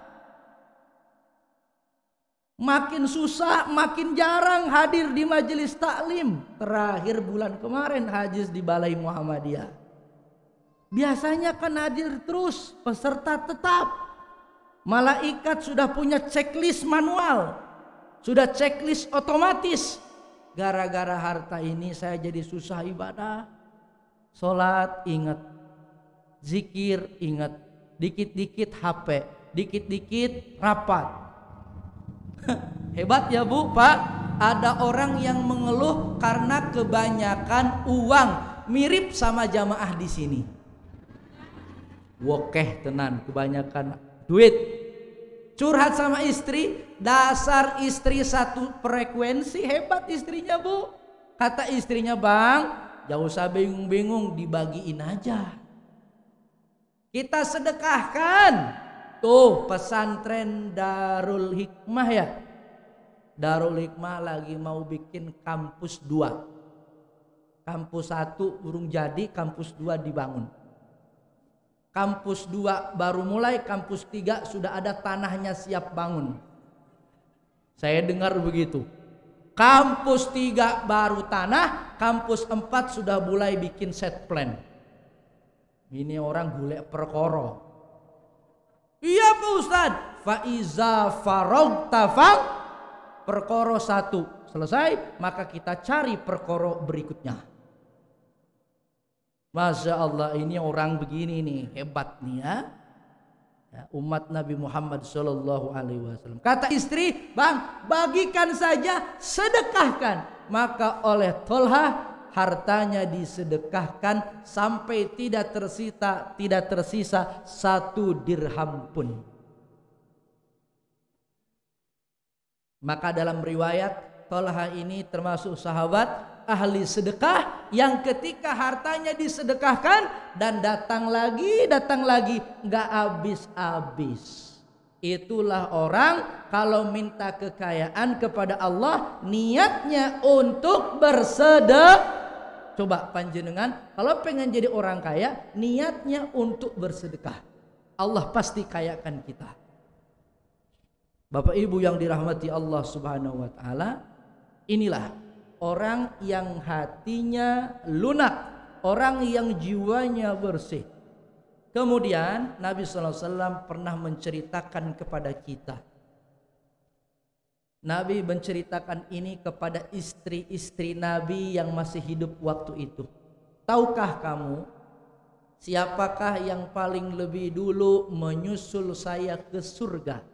Makin susah, makin jarang hadir di majelis taklim. Terakhir bulan kemarin Haji di Balai Muhammadiyah. Biasanya kan hadir terus, peserta tetap. Malaikat sudah punya checklist manual. Sudah checklist otomatis. Gara-gara harta ini saya jadi susah ibadah. Sholat ingat. Zikir ingat. Dikit-dikit HP. Dikit-dikit rapat. Hebat ya bu pak. Ada orang yang mengeluh karena kebanyakan uang. Mirip sama jamaah di sini. Wokeh tenan kebanyakan duit curhat sama istri, dasar istri satu frekuensi, hebat istrinya bu. Kata istrinya bang, jauh usah bingung-bingung, dibagiin aja. Kita sedekahkan. Tuh pesantren Darul Hikmah ya. Darul Hikmah lagi mau bikin kampus dua. Kampus satu burung jadi, kampus dua dibangun. Kampus 2 baru mulai, kampus 3 sudah ada tanahnya siap bangun. Saya dengar begitu. Kampus 3 baru tanah, kampus 4 sudah mulai bikin set plan. Ini orang gulek perkoro. Iya Pak Ustaz. Faiza farog tafang perkoro satu selesai maka kita cari perkoro berikutnya. Masya Allah ini orang begini nih hebat nih ya. ya umat Nabi Muhammad Shallallahu Alaihi Wasallam. Kata istri, bang bagikan saja, sedekahkan. Maka oleh Tolha hartanya disedekahkan sampai tidak tersita, tidak tersisa satu dirham pun. Maka dalam riwayat Tolha ini termasuk sahabat ahli sedekah yang ketika hartanya disedekahkan dan datang lagi, datang lagi, nggak habis-habis. Itulah orang kalau minta kekayaan kepada Allah niatnya untuk bersedekah. Coba panjenengan kalau pengen jadi orang kaya niatnya untuk bersedekah. Allah pasti kayakan kita. Bapak Ibu yang dirahmati Allah Subhanahu wa taala, inilah orang yang hatinya lunak, orang yang jiwanya bersih. Kemudian Nabi SAW pernah menceritakan kepada kita. Nabi menceritakan ini kepada istri-istri Nabi yang masih hidup waktu itu. Tahukah kamu siapakah yang paling lebih dulu menyusul saya ke surga?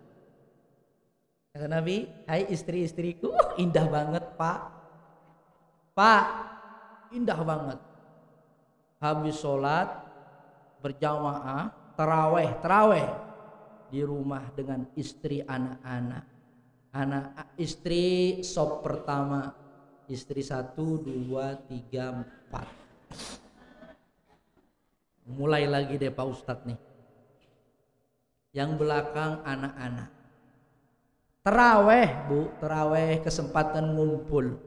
Kata Nabi, hai istri-istriku, indah banget pak Pak, indah banget. Habis sholat, berjamaah, teraweh, teraweh di rumah dengan istri anak-anak. Anak istri sop pertama, istri satu, dua, tiga, empat. Mulai lagi deh Pak Ustadz nih. Yang belakang anak-anak. Teraweh bu, teraweh kesempatan ngumpul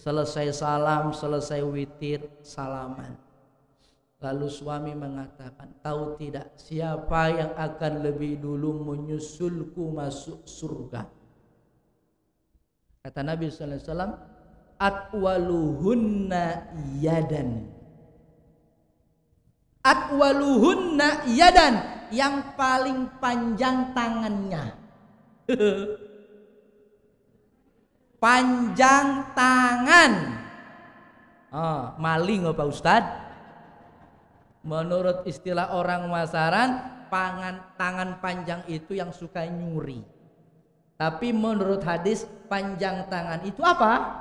Selesai salam, selesai witir, salaman. Lalu suami mengatakan, tahu tidak siapa yang akan lebih dulu menyusulku masuk surga? Kata Nabi Sallallahu Alaihi Wasallam, atwaluhunna yadan. Atwaluhunna yadan yang paling panjang tangannya. panjang tangan. Oh, maling Pak Ustad? Menurut istilah orang masaran, pangan, tangan panjang itu yang suka nyuri. Tapi menurut hadis panjang tangan itu apa?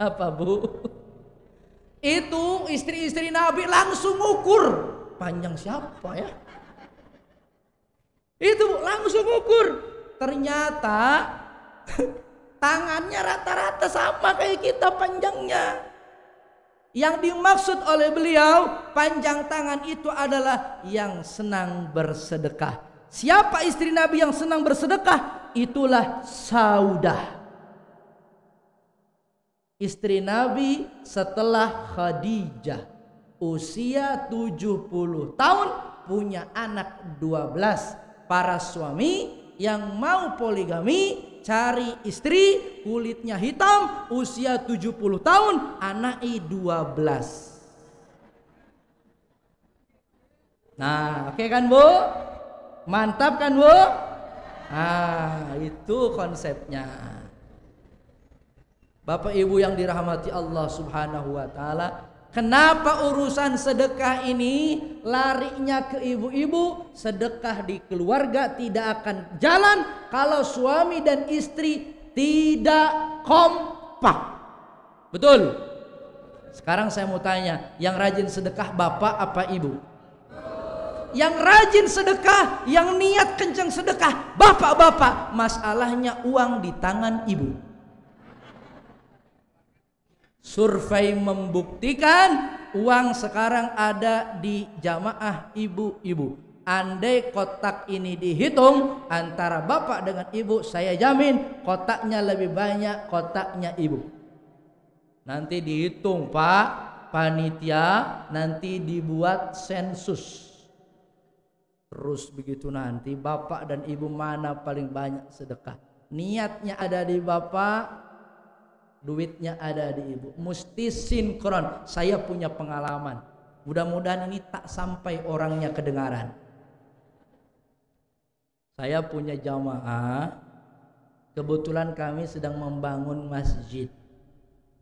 Apa bu? Itu istri-istri Nabi langsung ukur panjang siapa ya? Itu langsung ukur ternyata tangannya rata-rata sama kayak kita panjangnya. Yang dimaksud oleh beliau panjang tangan itu adalah yang senang bersedekah. Siapa istri Nabi yang senang bersedekah? Itulah Saudah. Istri Nabi setelah Khadijah usia 70 tahun punya anak 12 para suami yang mau poligami cari istri kulitnya hitam usia 70 tahun anak i 12 nah oke okay kan bu mantap kan bu ah itu konsepnya Bapak Ibu yang dirahmati Allah Subhanahu wa taala Kenapa urusan sedekah ini larinya ke ibu-ibu, sedekah di keluarga tidak akan jalan kalau suami dan istri tidak kompak. Betul. Sekarang saya mau tanya, yang rajin sedekah bapak apa ibu? Yang rajin sedekah, yang niat kencang sedekah, bapak-bapak, masalahnya uang di tangan ibu. Survei membuktikan uang sekarang ada di jamaah ibu-ibu. Andai kotak ini dihitung antara bapak dengan ibu, saya jamin kotaknya lebih banyak kotaknya ibu. Nanti dihitung pak, panitia nanti dibuat sensus. Terus begitu nanti bapak dan ibu mana paling banyak sedekah. Niatnya ada di bapak, duitnya ada di ibu mesti sinkron saya punya pengalaman mudah-mudahan ini tak sampai orangnya kedengaran saya punya jamaah kebetulan kami sedang membangun masjid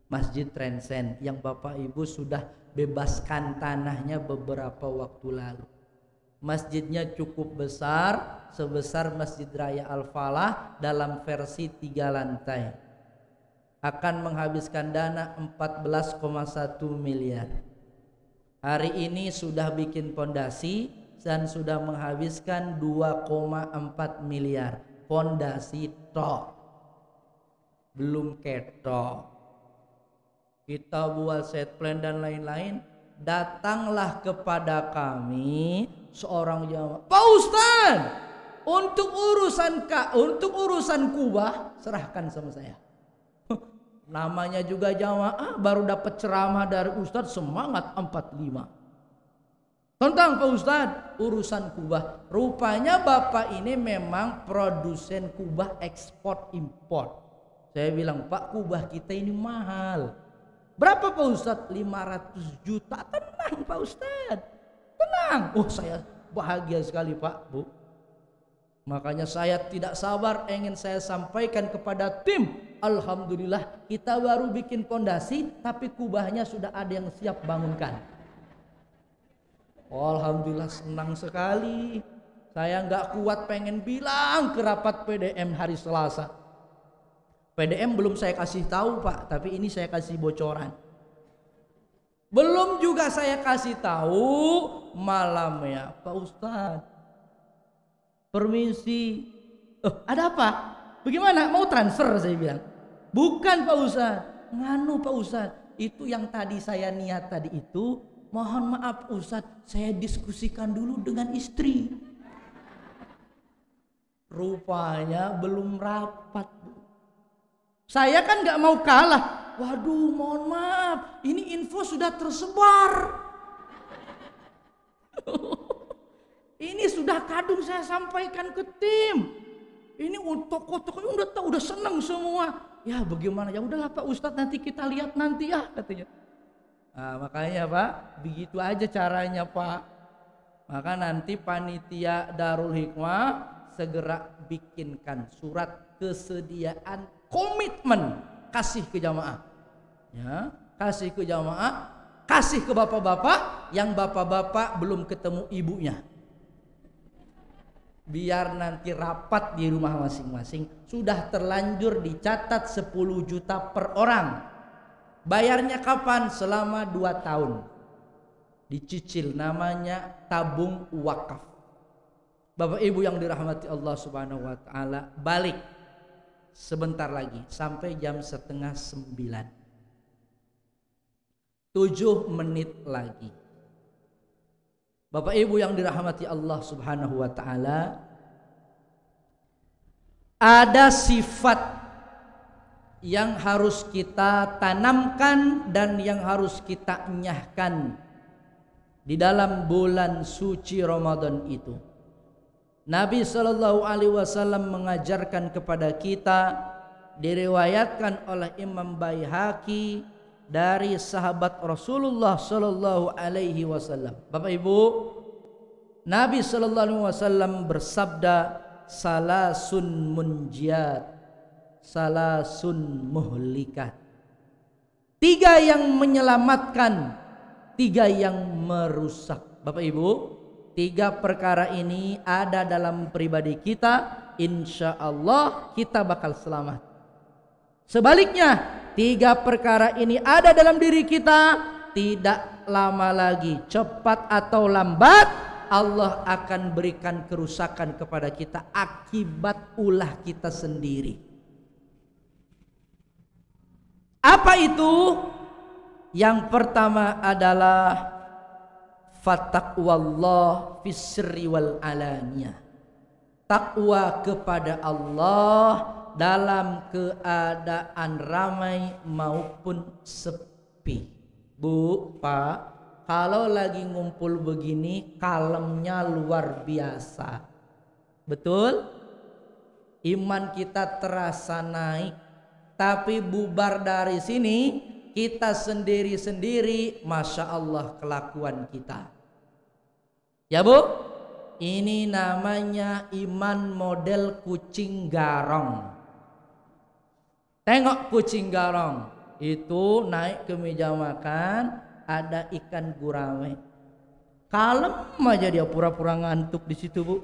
Masjid Transcend yang Bapak Ibu sudah bebaskan tanahnya beberapa waktu lalu masjidnya cukup besar sebesar Masjid Raya Al-Falah dalam versi tiga lantai akan menghabiskan dana 14,1 miliar. Hari ini sudah bikin fondasi dan sudah menghabiskan 2,4 miliar. Fondasi tok. Belum ketok. Kita buat set plan dan lain-lain. Datanglah kepada kami seorang jamaah. Pak Ustaz, untuk urusan Kak, untuk urusan Kubah serahkan sama saya. Namanya juga jamaah baru dapat ceramah dari ustaz semangat 45. Tentang Pak Ustaz, urusan kubah. Rupanya Bapak ini memang produsen kubah ekspor impor. Saya bilang Pak kubah kita ini mahal. Berapa Pak Ustaz? 500 juta. Tenang Pak Ustaz. Tenang. Oh saya bahagia sekali Pak Bu. Makanya saya tidak sabar ingin saya sampaikan kepada tim. Alhamdulillah kita baru bikin pondasi tapi kubahnya sudah ada yang siap bangunkan. Oh, Alhamdulillah senang sekali. Saya nggak kuat pengen bilang ke rapat PDM hari Selasa. PDM belum saya kasih tahu Pak, tapi ini saya kasih bocoran. Belum juga saya kasih tahu malamnya Pak Ustadz permisi oh, ada apa bagaimana mau transfer saya bilang bukan Pak Ustadz nganu Pak Ustadz itu yang tadi saya niat tadi itu mohon maaf Ustadz saya diskusikan dulu dengan istri rupanya belum rapat saya kan nggak mau kalah waduh mohon maaf ini info sudah tersebar Ini sudah kadung saya sampaikan ke tim. Ini untuk tokoh-tokoh udah tahu udah seneng semua. Ya bagaimana ya udahlah Pak Ustadz nanti kita lihat nanti ya katanya. Nah, makanya Pak begitu aja caranya Pak. Maka nanti panitia Darul Hikmah segera bikinkan surat kesediaan komitmen kasih ke jamaah. Ya, kasih ke jamaah, kasih ke bapak-bapak yang bapak-bapak belum ketemu ibunya biar nanti rapat di rumah masing-masing sudah terlanjur dicatat 10 juta per orang bayarnya kapan selama 2 tahun dicicil namanya tabung wakaf Bapak Ibu yang dirahmati Allah Subhanahu wa taala balik sebentar lagi sampai jam setengah sembilan tujuh menit lagi Bapak Ibu yang dirahmati Allah Subhanahu wa taala, ada sifat yang harus kita tanamkan dan yang harus kita nyahkan di dalam bulan suci Ramadan itu. Nabi Shallallahu Alaihi Wasallam mengajarkan kepada kita diriwayatkan oleh Imam Baihaqi dari sahabat Rasulullah sallallahu alaihi wasallam. Bapak Ibu, Nabi sallallahu alaihi wasallam bersabda salasun munjiat, salasun muhlikat. Tiga yang menyelamatkan, tiga yang merusak. Bapak Ibu, tiga perkara ini ada dalam pribadi kita, insya Allah kita bakal selamat. Sebaliknya, tiga perkara ini ada dalam diri kita tidak lama lagi cepat atau lambat Allah akan berikan kerusakan kepada kita akibat ulah kita sendiri apa itu yang pertama adalah fattaqwallah fisri wal alania takwa kepada Allah dalam keadaan ramai maupun sepi. Bu, Pak, kalau lagi ngumpul begini kalemnya luar biasa. Betul? Iman kita terasa naik. Tapi bubar dari sini kita sendiri-sendiri Masya Allah kelakuan kita. Ya Bu? Ini namanya iman model kucing garong. Tengok kucing garong itu naik ke meja makan ada ikan gurame. Kalem aja dia pura-pura ngantuk di situ bu.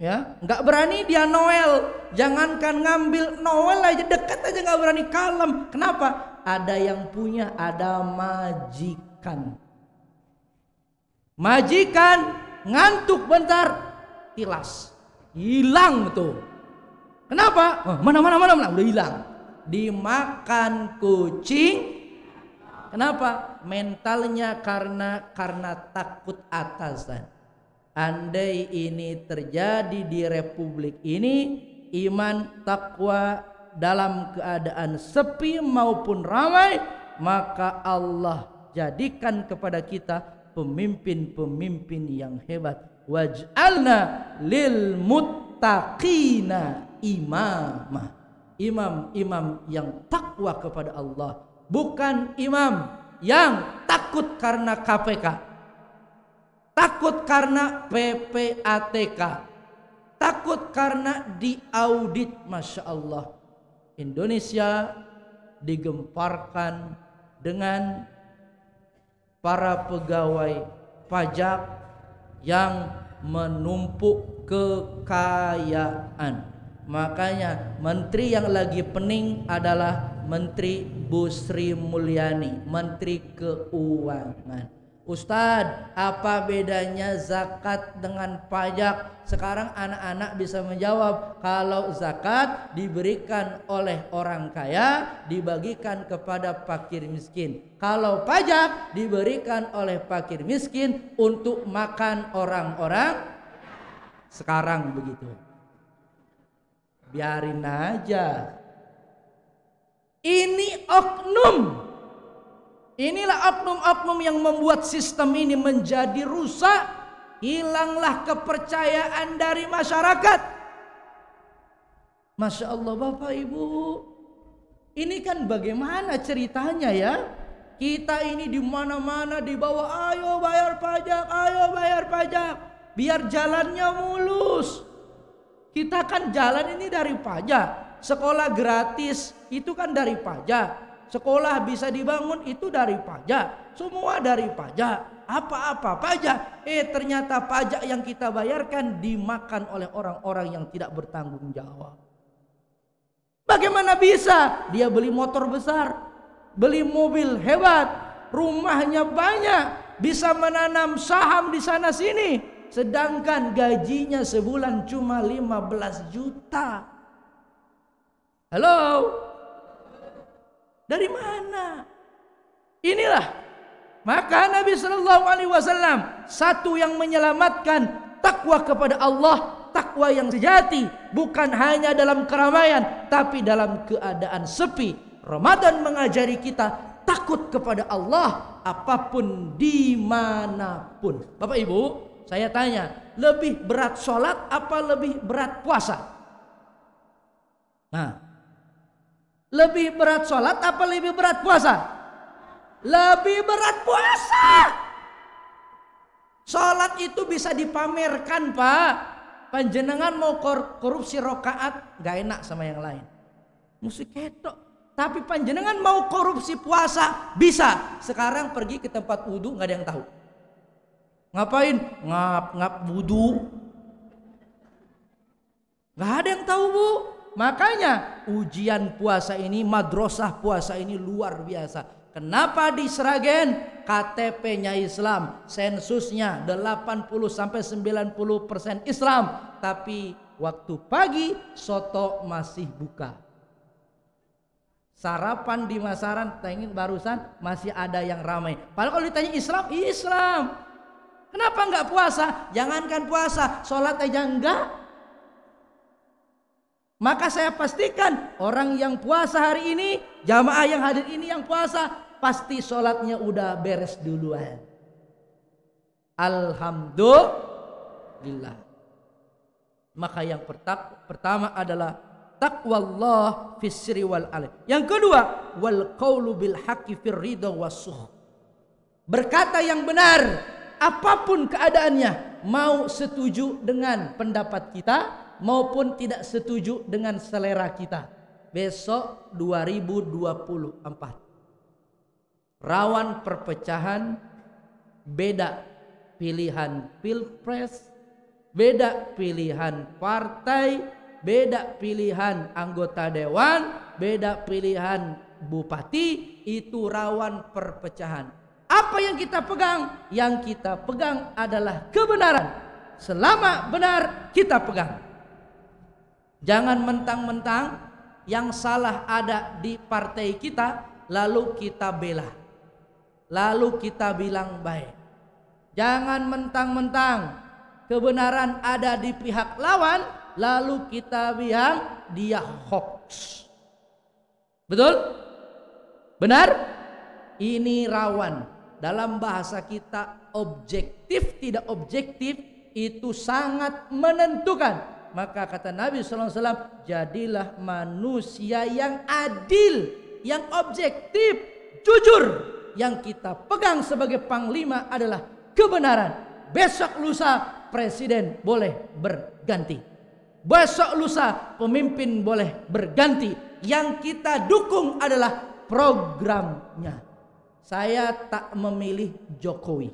Ya, nggak berani dia Noel. Jangankan ngambil Noel aja dekat aja nggak berani kalem. Kenapa? Ada yang punya, ada majikan. Majikan ngantuk bentar, tilas, hilang tuh. Kenapa? Oh, mana mana mana mana udah hilang dimakan kucing kenapa mentalnya karena karena takut atasan andai ini terjadi di republik ini iman takwa dalam keadaan sepi maupun ramai maka Allah jadikan kepada kita pemimpin-pemimpin yang hebat waj'alna lil muttaqina imamah imam-imam yang takwa kepada Allah, bukan imam yang takut karena KPK, takut karena PPATK, takut karena diaudit. Masya Allah, Indonesia digemparkan dengan para pegawai pajak yang menumpuk kekayaan. Makanya menteri yang lagi pening adalah Menteri Bu Sri Mulyani, Menteri Keuangan. Ustadz, apa bedanya zakat dengan pajak? Sekarang anak-anak bisa menjawab, kalau zakat diberikan oleh orang kaya, dibagikan kepada fakir miskin. Kalau pajak diberikan oleh fakir miskin untuk makan orang-orang sekarang begitu biarin aja ini oknum inilah oknum-oknum yang membuat sistem ini menjadi rusak hilanglah kepercayaan dari masyarakat Masya Allah Bapak Ibu ini kan bagaimana ceritanya ya kita ini di mana-mana dibawa ayo bayar pajak ayo bayar pajak biar jalannya mulus kita kan jalan ini dari pajak, sekolah gratis itu kan dari pajak, sekolah bisa dibangun itu dari pajak, semua dari pajak. Apa-apa pajak? Eh ternyata pajak yang kita bayarkan dimakan oleh orang-orang yang tidak bertanggung jawab. Bagaimana bisa? Dia beli motor besar, beli mobil hebat, rumahnya banyak, bisa menanam saham di sana sini, sedangkan gajinya sebulan cuma 15 juta. Halo? Dari mana? Inilah maka Nabi Shallallahu Alaihi Wasallam satu yang menyelamatkan takwa kepada Allah, takwa yang sejati bukan hanya dalam keramaian tapi dalam keadaan sepi. Ramadan mengajari kita takut kepada Allah apapun dimanapun. Bapak Ibu, saya tanya, lebih berat sholat apa lebih berat puasa? Nah, lebih berat sholat apa lebih berat puasa? Lebih berat puasa. Sholat itu bisa dipamerkan pak. Panjenengan mau kor korupsi rokaat nggak enak sama yang lain. Musik ketok. Tapi panjenengan mau korupsi puasa bisa. Sekarang pergi ke tempat wudhu nggak ada yang tahu. Ngapain? Ngap-ngap budu. Gak ada yang tahu bu. Makanya ujian puasa ini, madrasah puasa ini luar biasa. Kenapa di Seragen KTP-nya Islam, sensusnya 80 sampai 90 persen Islam, tapi waktu pagi soto masih buka. Sarapan di Masaran, tengin barusan masih ada yang ramai. Padahal kalau ditanya Islam, Islam. Kenapa enggak puasa? Jangankan puasa, sholat aja enggak. Maka saya pastikan orang yang puasa hari ini, jamaah yang hadir ini yang puasa, pasti sholatnya udah beres duluan. Alhamdulillah. Maka yang pertama adalah takwallah fi sirri wal alim. Yang kedua, wal qaulu bil haqqi fir ridha Berkata yang benar apapun keadaannya mau setuju dengan pendapat kita maupun tidak setuju dengan selera kita besok 2024 rawan perpecahan beda pilihan pilpres beda pilihan partai beda pilihan anggota dewan beda pilihan bupati itu rawan perpecahan apa yang kita pegang? Yang kita pegang adalah kebenaran. Selama benar kita pegang. Jangan mentang-mentang yang salah ada di partai kita lalu kita bela. Lalu kita bilang baik. Jangan mentang-mentang kebenaran ada di pihak lawan lalu kita bilang dia hoax. Betul? Benar? Ini rawan dalam bahasa kita objektif tidak objektif itu sangat menentukan. Maka kata Nabi SAW, jadilah manusia yang adil, yang objektif, jujur. Yang kita pegang sebagai panglima adalah kebenaran. Besok lusa presiden boleh berganti. Besok lusa pemimpin boleh berganti. Yang kita dukung adalah programnya saya tak memilih Jokowi.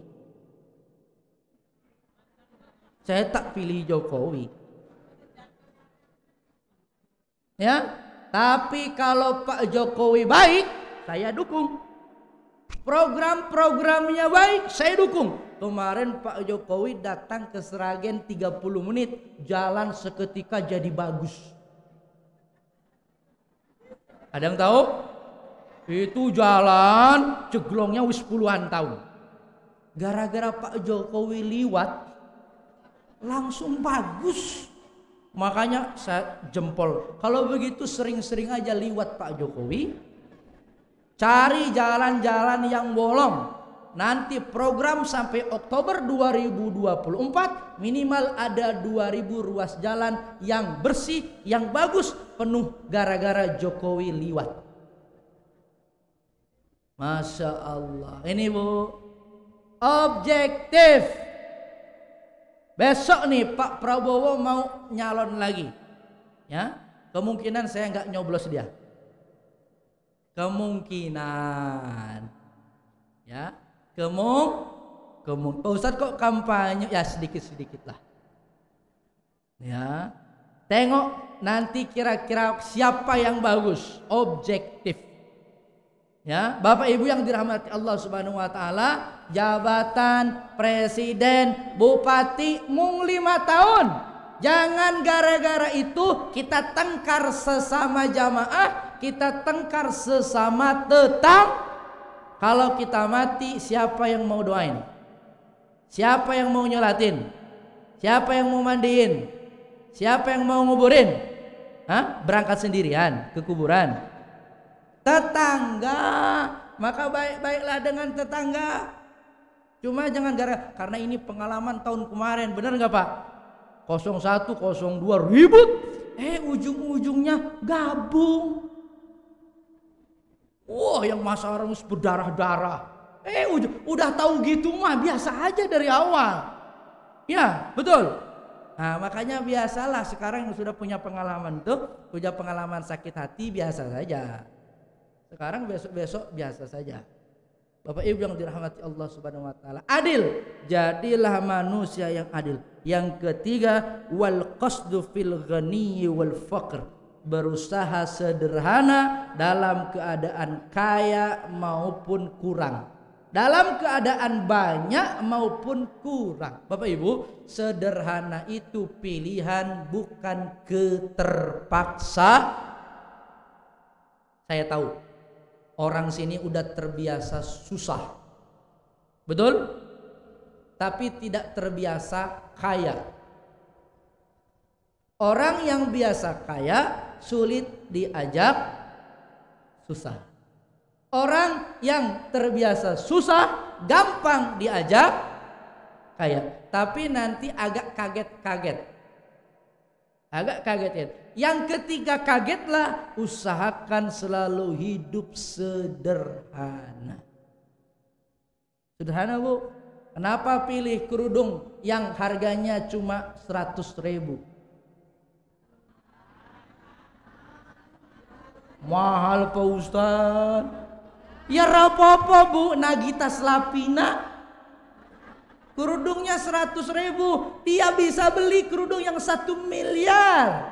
Saya tak pilih Jokowi. Ya, tapi kalau Pak Jokowi baik, saya dukung. Program-programnya baik, saya dukung. Kemarin Pak Jokowi datang ke Seragen 30 menit, jalan seketika jadi bagus. Ada yang tahu? Itu jalan jeglongnya wis puluhan tahun. Gara-gara Pak Jokowi liwat langsung bagus. Makanya saya jempol. Kalau begitu sering-sering aja liwat Pak Jokowi. Cari jalan-jalan yang bolong. Nanti program sampai Oktober 2024 minimal ada 2000 ruas jalan yang bersih, yang bagus, penuh gara-gara Jokowi liwat. Masya Allah. Ini Bu, objektif. Besok nih Pak Prabowo mau nyalon lagi. Ya, kemungkinan saya nggak nyoblos dia. Kemungkinan. Ya, kemung kemung. Pak Ustadz kok kampanye ya sedikit-sedikit lah. Ya. Tengok nanti kira-kira siapa yang bagus, objektif Ya, Bapak Ibu yang dirahmati Allah Subhanahu wa taala, jabatan presiden, bupati mung lima tahun. Jangan gara-gara itu kita tengkar sesama jamaah, kita tengkar sesama tetang. Kalau kita mati, siapa yang mau doain? Siapa yang mau nyolatin? Siapa yang mau mandiin? Siapa yang mau nguburin? Hah? Berangkat sendirian ke kuburan tetangga maka baik-baiklah dengan tetangga cuma jangan gara karena ini pengalaman tahun kemarin benar nggak pak 01 02 ribut eh ujung-ujungnya gabung wah yang masa orang berdarah-darah eh udah tahu gitu mah biasa aja dari awal ya betul Nah, makanya biasalah sekarang yang sudah punya pengalaman tuh, punya pengalaman sakit hati biasa saja. Sekarang besok-besok biasa saja. Bapak Ibu yang dirahmati Allah Subhanahu wa taala. Adil. Jadilah manusia yang adil. Yang ketiga, wal qasdu fil ghani wal faqr. Berusaha sederhana dalam keadaan kaya maupun kurang. Dalam keadaan banyak maupun kurang. Bapak Ibu, sederhana itu pilihan bukan keterpaksa. Saya tahu Orang sini udah terbiasa susah. Betul? Tapi tidak terbiasa kaya. Orang yang biasa kaya sulit diajak susah. Orang yang terbiasa susah gampang diajak kaya. Tapi nanti agak kaget-kaget agak kaget ya. Yang ketiga kagetlah usahakan selalu hidup sederhana. Sederhana bu, kenapa pilih kerudung yang harganya cuma seratus ribu? Mahal Pak Ustaz. Ya rapopo bu, Nagita Slavina Kerudungnya 100 ribu, dia bisa beli kerudung yang satu miliar.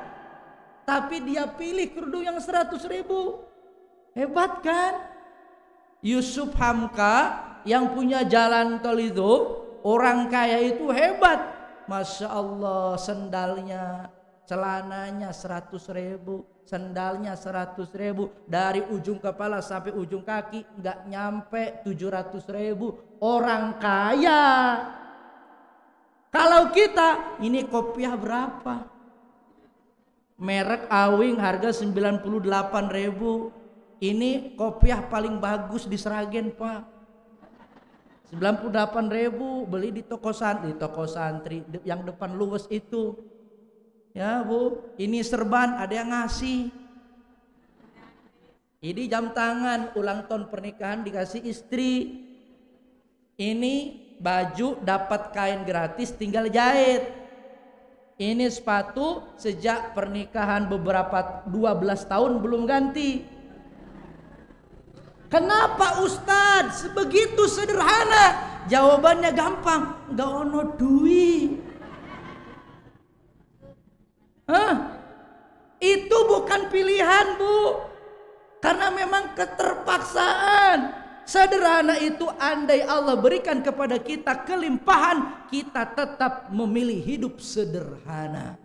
Tapi dia pilih kerudung yang 100 ribu. Hebat kan? Yusuf Hamka yang punya jalan tol itu, orang kaya itu hebat. Masya Allah sendalnya, celananya 100 ribu sendalnya 100 ribu dari ujung kepala sampai ujung kaki nggak nyampe 700 ribu orang kaya kalau kita ini kopiah berapa merek awing harga 98 ribu ini kopiah paling bagus di Seragen pak 98 ribu beli di toko santri, di toko santri yang depan luwes itu ya bu ini serban ada yang ngasih ini jam tangan ulang tahun pernikahan dikasih istri ini baju dapat kain gratis tinggal jahit ini sepatu sejak pernikahan beberapa 12 tahun belum ganti Kenapa Ustadz sebegitu sederhana? Jawabannya gampang, gak ono duit. Hah? Itu bukan pilihan, Bu. Karena memang keterpaksaan. Sederhana itu andai Allah berikan kepada kita kelimpahan, kita tetap memilih hidup sederhana.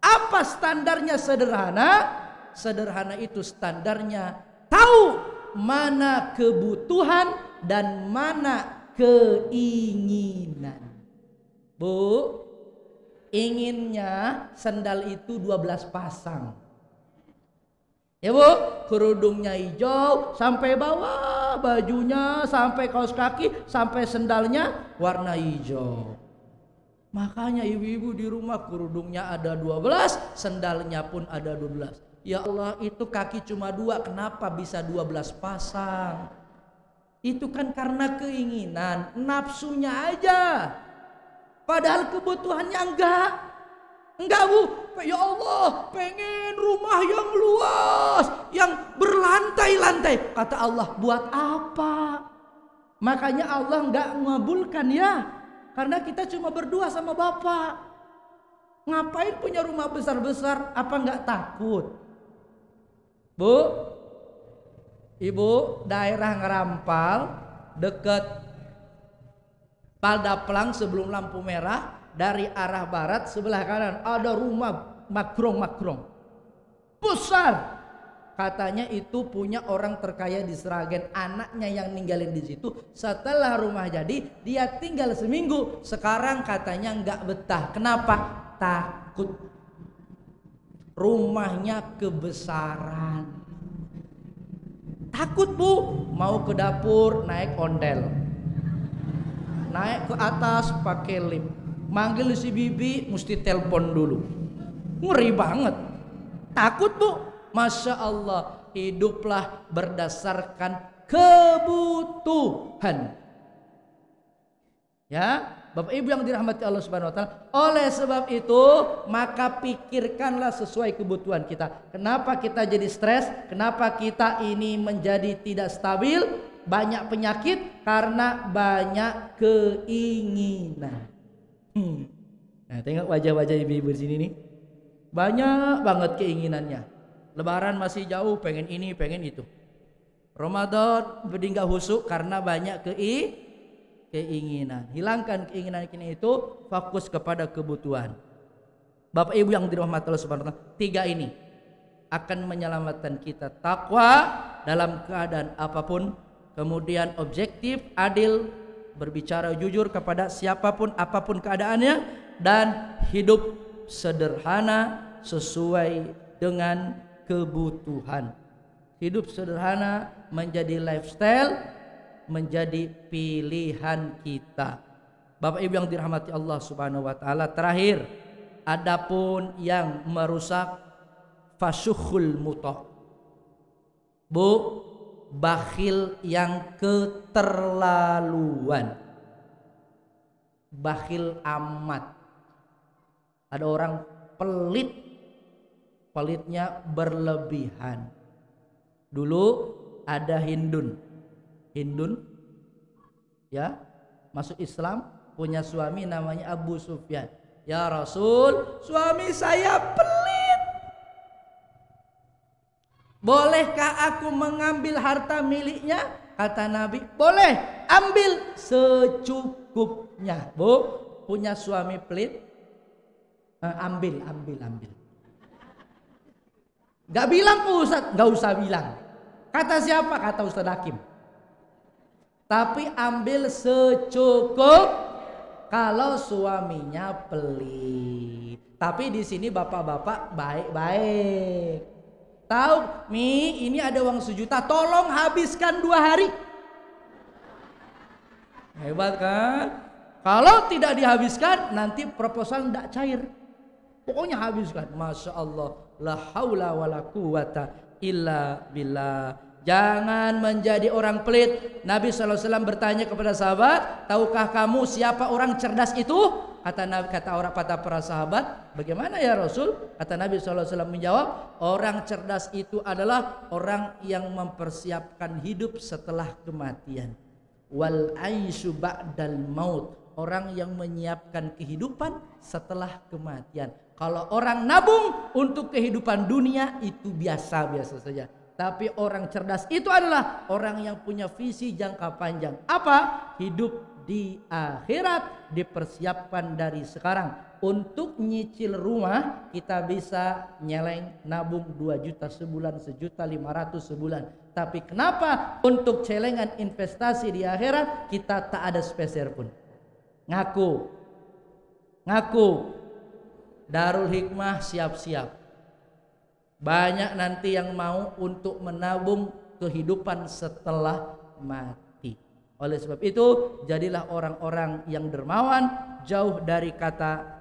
Apa standarnya sederhana? Sederhana itu standarnya tahu mana kebutuhan dan mana keinginan. Bu, inginnya sendal itu 12 pasang. Ya bu, kerudungnya hijau sampai bawah, bajunya sampai kaos kaki, sampai sendalnya warna hijau. Makanya ibu-ibu di rumah kerudungnya ada 12, sendalnya pun ada 12. Ya Allah itu kaki cuma dua, kenapa bisa 12 pasang? Itu kan karena keinginan, nafsunya aja Padahal kebutuhannya enggak. Enggak bu, ya Allah pengen rumah yang luas, yang berlantai-lantai. Kata Allah, buat apa? Makanya Allah enggak mengabulkan ya. Karena kita cuma berdua sama Bapak. Ngapain punya rumah besar-besar? Apa enggak takut? Bu, ibu daerah ngerampal dekat. Pada Pelang sebelum lampu merah dari arah barat sebelah kanan ada rumah makrong-makrong besar katanya itu punya orang terkaya di Seragen anaknya yang ninggalin di situ setelah rumah jadi dia tinggal seminggu sekarang katanya nggak betah kenapa takut rumahnya kebesaran takut bu mau ke dapur naik ondel naik ke atas pakai lift manggil si bibi mesti telepon dulu ngeri banget takut bu masya Allah hiduplah berdasarkan kebutuhan ya Bapak Ibu yang dirahmati Allah Subhanahu wa taala. Oleh sebab itu, maka pikirkanlah sesuai kebutuhan kita. Kenapa kita jadi stres? Kenapa kita ini menjadi tidak stabil? banyak penyakit karena banyak keinginan. Hmm. Nah, tengok wajah-wajah ibu-ibu di sini nih. Banyak banget keinginannya. Lebaran masih jauh, pengen ini, pengen itu. Ramadan jadi nggak husuk karena banyak kei keinginan. Hilangkan keinginan kini itu, fokus kepada kebutuhan. Bapak Ibu yang dirahmati Allah Subhanahu wa tiga ini akan menyelamatkan kita takwa dalam keadaan apapun kemudian objektif, adil, berbicara jujur kepada siapapun apapun keadaannya dan hidup sederhana sesuai dengan kebutuhan. Hidup sederhana menjadi lifestyle, menjadi pilihan kita. Bapak Ibu yang dirahmati Allah Subhanahu wa taala, terakhir adapun yang merusak fasyukhul muta. Bu, bakhil yang keterlaluan bakhil amat ada orang pelit pelitnya berlebihan dulu ada Hindun Hindun ya masuk Islam punya suami namanya Abu Sufyan ya Rasul suami saya pelit Bolehkah aku mengambil harta miliknya? Kata Nabi, boleh ambil secukupnya. Bu, punya suami pelit? Eh, ambil, ambil, ambil. Gak bilang ke oh, Ustaz, gak usah bilang. Kata siapa? Kata Ustaz Hakim. Tapi ambil secukup kalau suaminya pelit. Tapi di sini bapak-bapak baik-baik. Tahu, Mi, ini ada uang sejuta, tolong habiskan dua hari. Hebat kan? Kalau tidak dihabiskan, nanti proposal tidak cair. Pokoknya habiskan. Masya Allah. La haula wa la quwata illa billah. Jangan menjadi orang pelit. Nabi SAW bertanya kepada sahabat, tahukah kamu siapa orang cerdas itu? Kata Nabi kata orang kata para sahabat, bagaimana ya Rasul? Kata Nabi SAW menjawab, orang cerdas itu adalah orang yang mempersiapkan hidup setelah kematian. Wal aisyu ba'dal maut. Orang yang menyiapkan kehidupan setelah kematian. Kalau orang nabung untuk kehidupan dunia itu biasa-biasa saja. Tapi orang cerdas itu adalah orang yang punya visi jangka panjang. Apa? Hidup di akhirat dipersiapkan dari sekarang. Untuk nyicil rumah kita bisa nyeleng nabung 2 juta sebulan, sejuta 500 sebulan. Tapi kenapa untuk celengan investasi di akhirat kita tak ada speser pun? Ngaku. Ngaku. Darul Hikmah siap-siap banyak nanti yang mau untuk menabung kehidupan setelah mati. Oleh sebab itu, jadilah orang-orang yang dermawan, jauh dari kata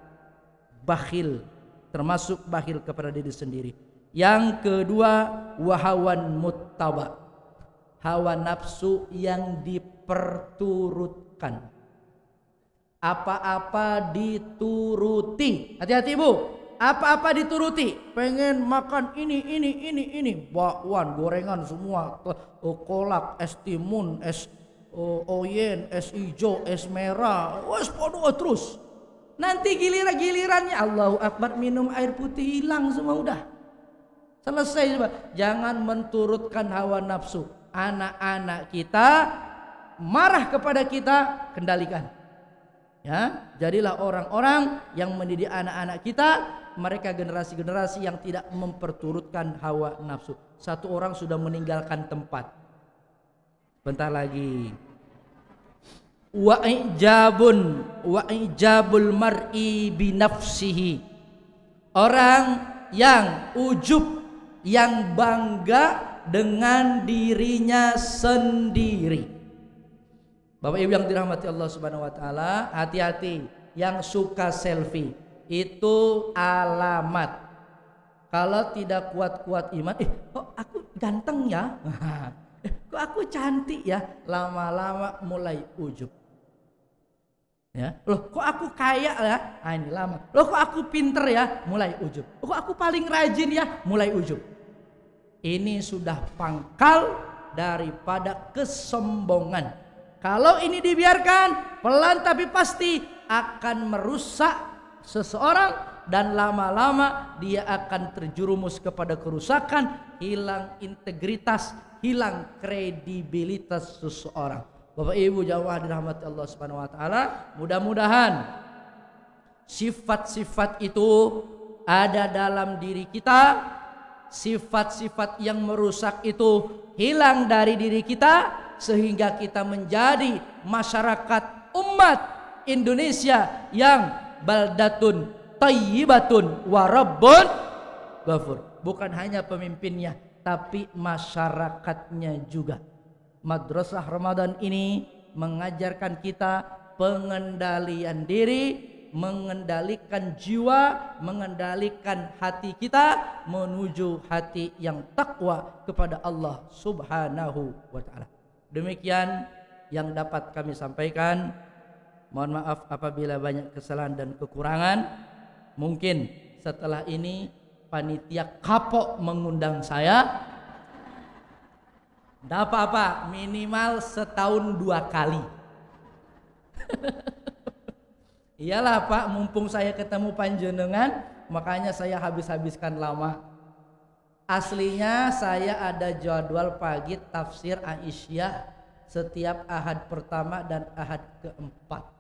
bakhil, termasuk bakhil kepada diri sendiri. Yang kedua, wahawan muttaba. Hawa nafsu yang diperturutkan. Apa-apa dituruti. Hati-hati, Bu apa-apa dituruti pengen makan ini ini ini ini bakwan gorengan semua kolak es timun es eh, oyen es hijau es merah wes podo terus nanti giliran gilirannya Allahu Akbar minum air putih hilang semua udah selesai coba jangan menturutkan hawa nafsu anak-anak kita marah kepada kita kendalikan ya jadilah orang-orang yang mendidik anak-anak kita mereka generasi-generasi yang tidak memperturutkan hawa nafsu. Satu orang sudah meninggalkan tempat. Bentar lagi. Wa ijabun wa mar'i binafsihi. Orang yang ujub yang bangga dengan dirinya sendiri. Bapak Ibu yang dirahmati Allah Subhanahu wa taala, hati-hati yang suka selfie itu alamat. Kalau tidak kuat-kuat iman, eh kok aku ganteng ya? Eh, kok aku cantik ya? Lama-lama mulai ujub. Ya, loh kok aku kaya ya? Ah ini lama. Loh kok aku pinter ya? Mulai ujub. Loh, kok aku paling rajin ya? Mulai ujub. Ini sudah pangkal daripada kesombongan. Kalau ini dibiarkan, pelan tapi pasti akan merusak seseorang dan lama-lama dia akan terjerumus kepada kerusakan, hilang integritas, hilang kredibilitas seseorang. Bapak Ibu jamaah dirahmati Allah Subhanahu wa taala, mudah-mudahan sifat-sifat itu ada dalam diri kita, sifat-sifat yang merusak itu hilang dari diri kita sehingga kita menjadi masyarakat umat Indonesia yang baldatun tayyibatun warabbun Gafur. Bukan hanya pemimpinnya, tapi masyarakatnya juga. Madrasah Ramadan ini mengajarkan kita pengendalian diri, mengendalikan jiwa, mengendalikan hati kita menuju hati yang takwa kepada Allah Subhanahu wa taala. Demikian yang dapat kami sampaikan. Mohon maaf apabila banyak kesalahan dan kekurangan. Mungkin setelah ini panitia kapok mengundang saya. Tidak apa-apa, minimal setahun dua kali. Iyalah Pak, mumpung saya ketemu panjenengan, makanya saya habis-habiskan lama. Aslinya saya ada jadwal pagi tafsir Aisyah setiap ahad pertama dan ahad keempat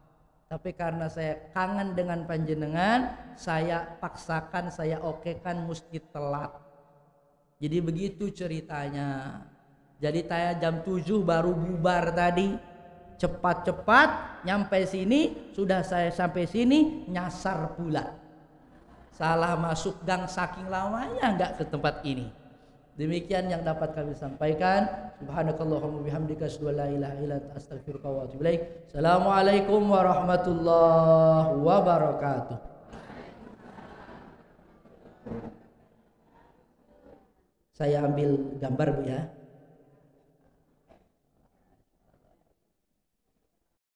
tapi karena saya kangen dengan panjenengan saya paksakan saya okekan mesti telat jadi begitu ceritanya jadi saya jam 7 baru bubar tadi cepat-cepat nyampe sini sudah saya sampai sini nyasar pula salah masuk gang saking lamanya nggak ke tempat ini Demikian yang dapat kami sampaikan. Subhanakallahumma bihamdika asyhadu la ilaha illa anta astaghfiruka wa atubu ilaik. Assalamualaikum warahmatullahi wabarakatuh. Saya ambil gambar Bu ya.